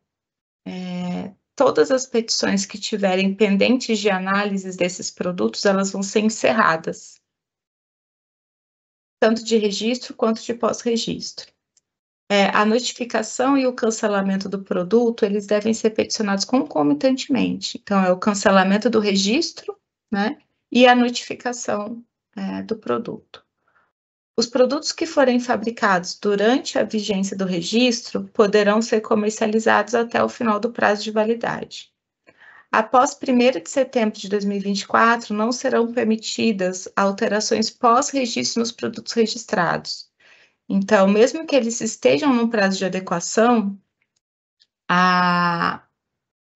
é, todas as petições que tiverem pendentes de análise desses produtos, elas vão ser encerradas, tanto de registro quanto de pós-registro. É, a notificação e o cancelamento do produto, eles devem ser peticionados concomitantemente. Então, é o cancelamento do registro, né, e a notificação é, do produto. Os produtos que forem fabricados durante a vigência do registro poderão ser comercializados até o final do prazo de validade. Após 1 de setembro de 2024, não serão permitidas alterações pós-registro nos produtos registrados. Então, mesmo que eles estejam no prazo de adequação, a...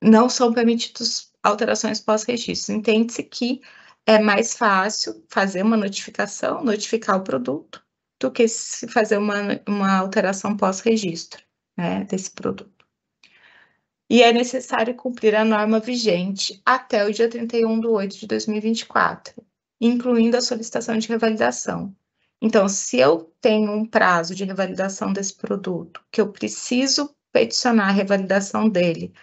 não são permitidas alterações pós-registro. Entende-se que é mais fácil fazer uma notificação, notificar o produto, do que fazer uma, uma alteração pós-registro né, desse produto. E é necessário cumprir a norma vigente até o dia 31 de 8 de 2024, incluindo a solicitação de revalidação. Então, se eu tenho um prazo de revalidação desse produto, que eu preciso peticionar a revalidação dele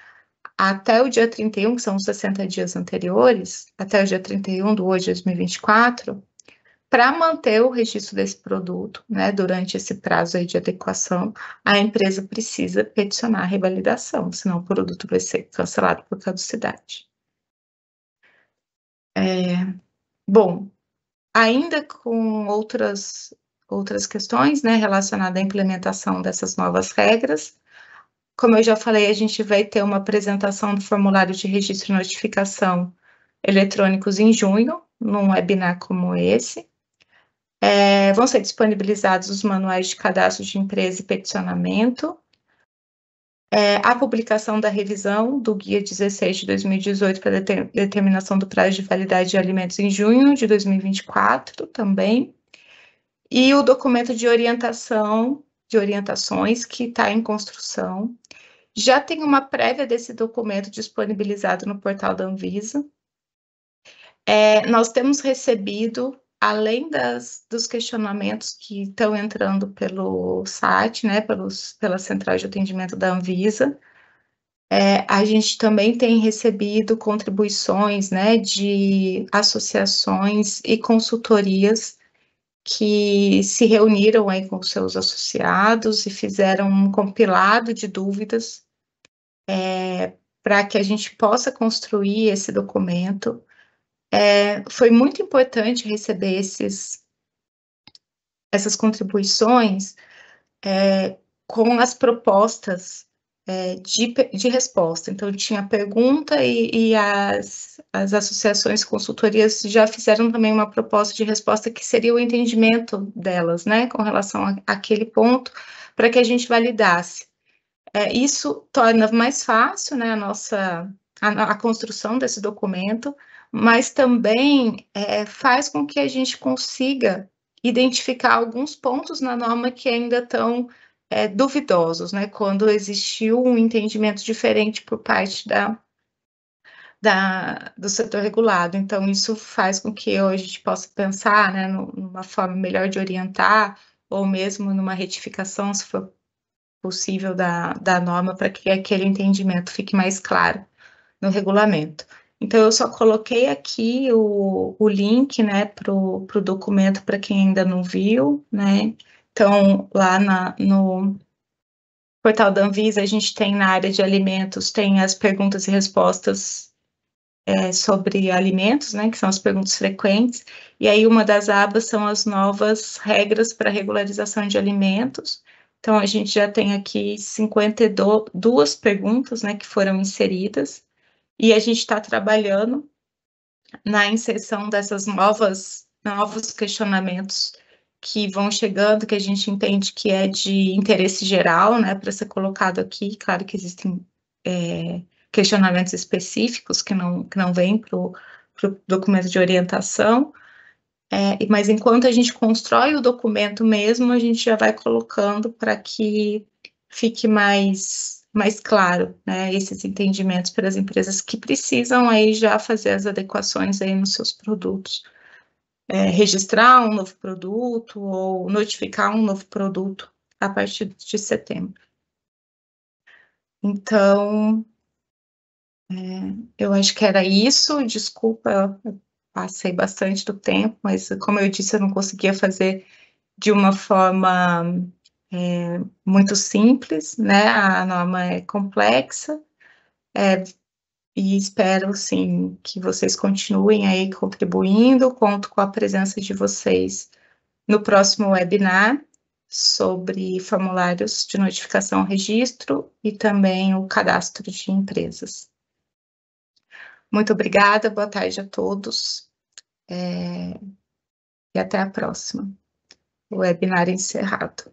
até o dia 31, que são os 60 dias anteriores, até o dia 31 do hoje, 2024, para manter o registro desse produto, né, durante esse prazo de adequação, a empresa precisa peticionar a revalidação, senão o produto vai ser cancelado por caducidade. É, bom, ainda com outras, outras questões né, relacionadas à implementação dessas novas regras, como eu já falei, a gente vai ter uma apresentação do formulário de registro e notificação eletrônicos em junho, num webinar como esse. É, vão ser disponibilizados os manuais de cadastro de empresa e peticionamento, é, a publicação da revisão do Guia 16 de 2018 para determinação do prazo de validade de alimentos em junho de 2024 também, e o documento de orientação, de orientações que está em construção, já tem uma prévia desse documento disponibilizado no portal da Anvisa. É, nós temos recebido, além das, dos questionamentos que estão entrando pelo site, né, pelos, pela central de atendimento da Anvisa, é, a gente também tem recebido contribuições né, de associações e consultorias que se reuniram aí com seus associados e fizeram um compilado de dúvidas é, para que a gente possa construir esse documento. É, foi muito importante receber esses, essas contribuições é, com as propostas é, de, de resposta. Então, tinha pergunta e, e, as, as associações consultorias já fizeram também uma proposta de resposta que seria o entendimento delas, né, com relação àquele ponto, para que a gente validasse. É, isso torna mais fácil né, a nossa a, a construção desse documento, mas também é, faz com que a gente consiga identificar alguns pontos na norma que ainda estão é, duvidosos, né? Quando existiu um entendimento diferente por parte da, da, do setor regulado. Então, isso faz com que hoje a gente possa pensar né, numa forma melhor de orientar, ou mesmo numa retificação, se for possível, da, da norma, para que aquele entendimento fique mais claro no regulamento. Então, eu só coloquei aqui o, o link né, para o documento para quem ainda não viu, né? Então, lá na, no portal da Anvisa, a gente tem na área de alimentos, tem as perguntas e respostas é, sobre alimentos, né, que são as perguntas frequentes, e aí uma das abas são as novas regras para regularização de alimentos. Então, a gente já tem aqui 52 perguntas né, que foram inseridas, e a gente está trabalhando na inserção dessas novas novos questionamentos que vão chegando, que a gente entende que é de interesse geral, né, para ser colocado aqui. Claro que existem é, questionamentos específicos que não, que não vêm para o documento de orientação, é, mas enquanto a gente constrói o documento mesmo, a gente já vai colocando para que fique mais, mais claro né, esses entendimentos para as empresas que precisam aí já fazer as adequações aí nos seus produtos é, registrar um novo produto ou notificar um novo produto a partir de setembro. Então, é, eu acho que era isso. Desculpa, eu passei bastante do tempo, mas como eu disse, eu não conseguia fazer de uma forma é, muito simples, né? A norma é complexa. É, e espero sim que vocês continuem aí contribuindo. Conto com a presença de vocês no próximo webinar sobre formulários de notificação registro e também o cadastro de empresas. Muito obrigada, boa tarde a todos é, e até a próxima. O webinar encerrado.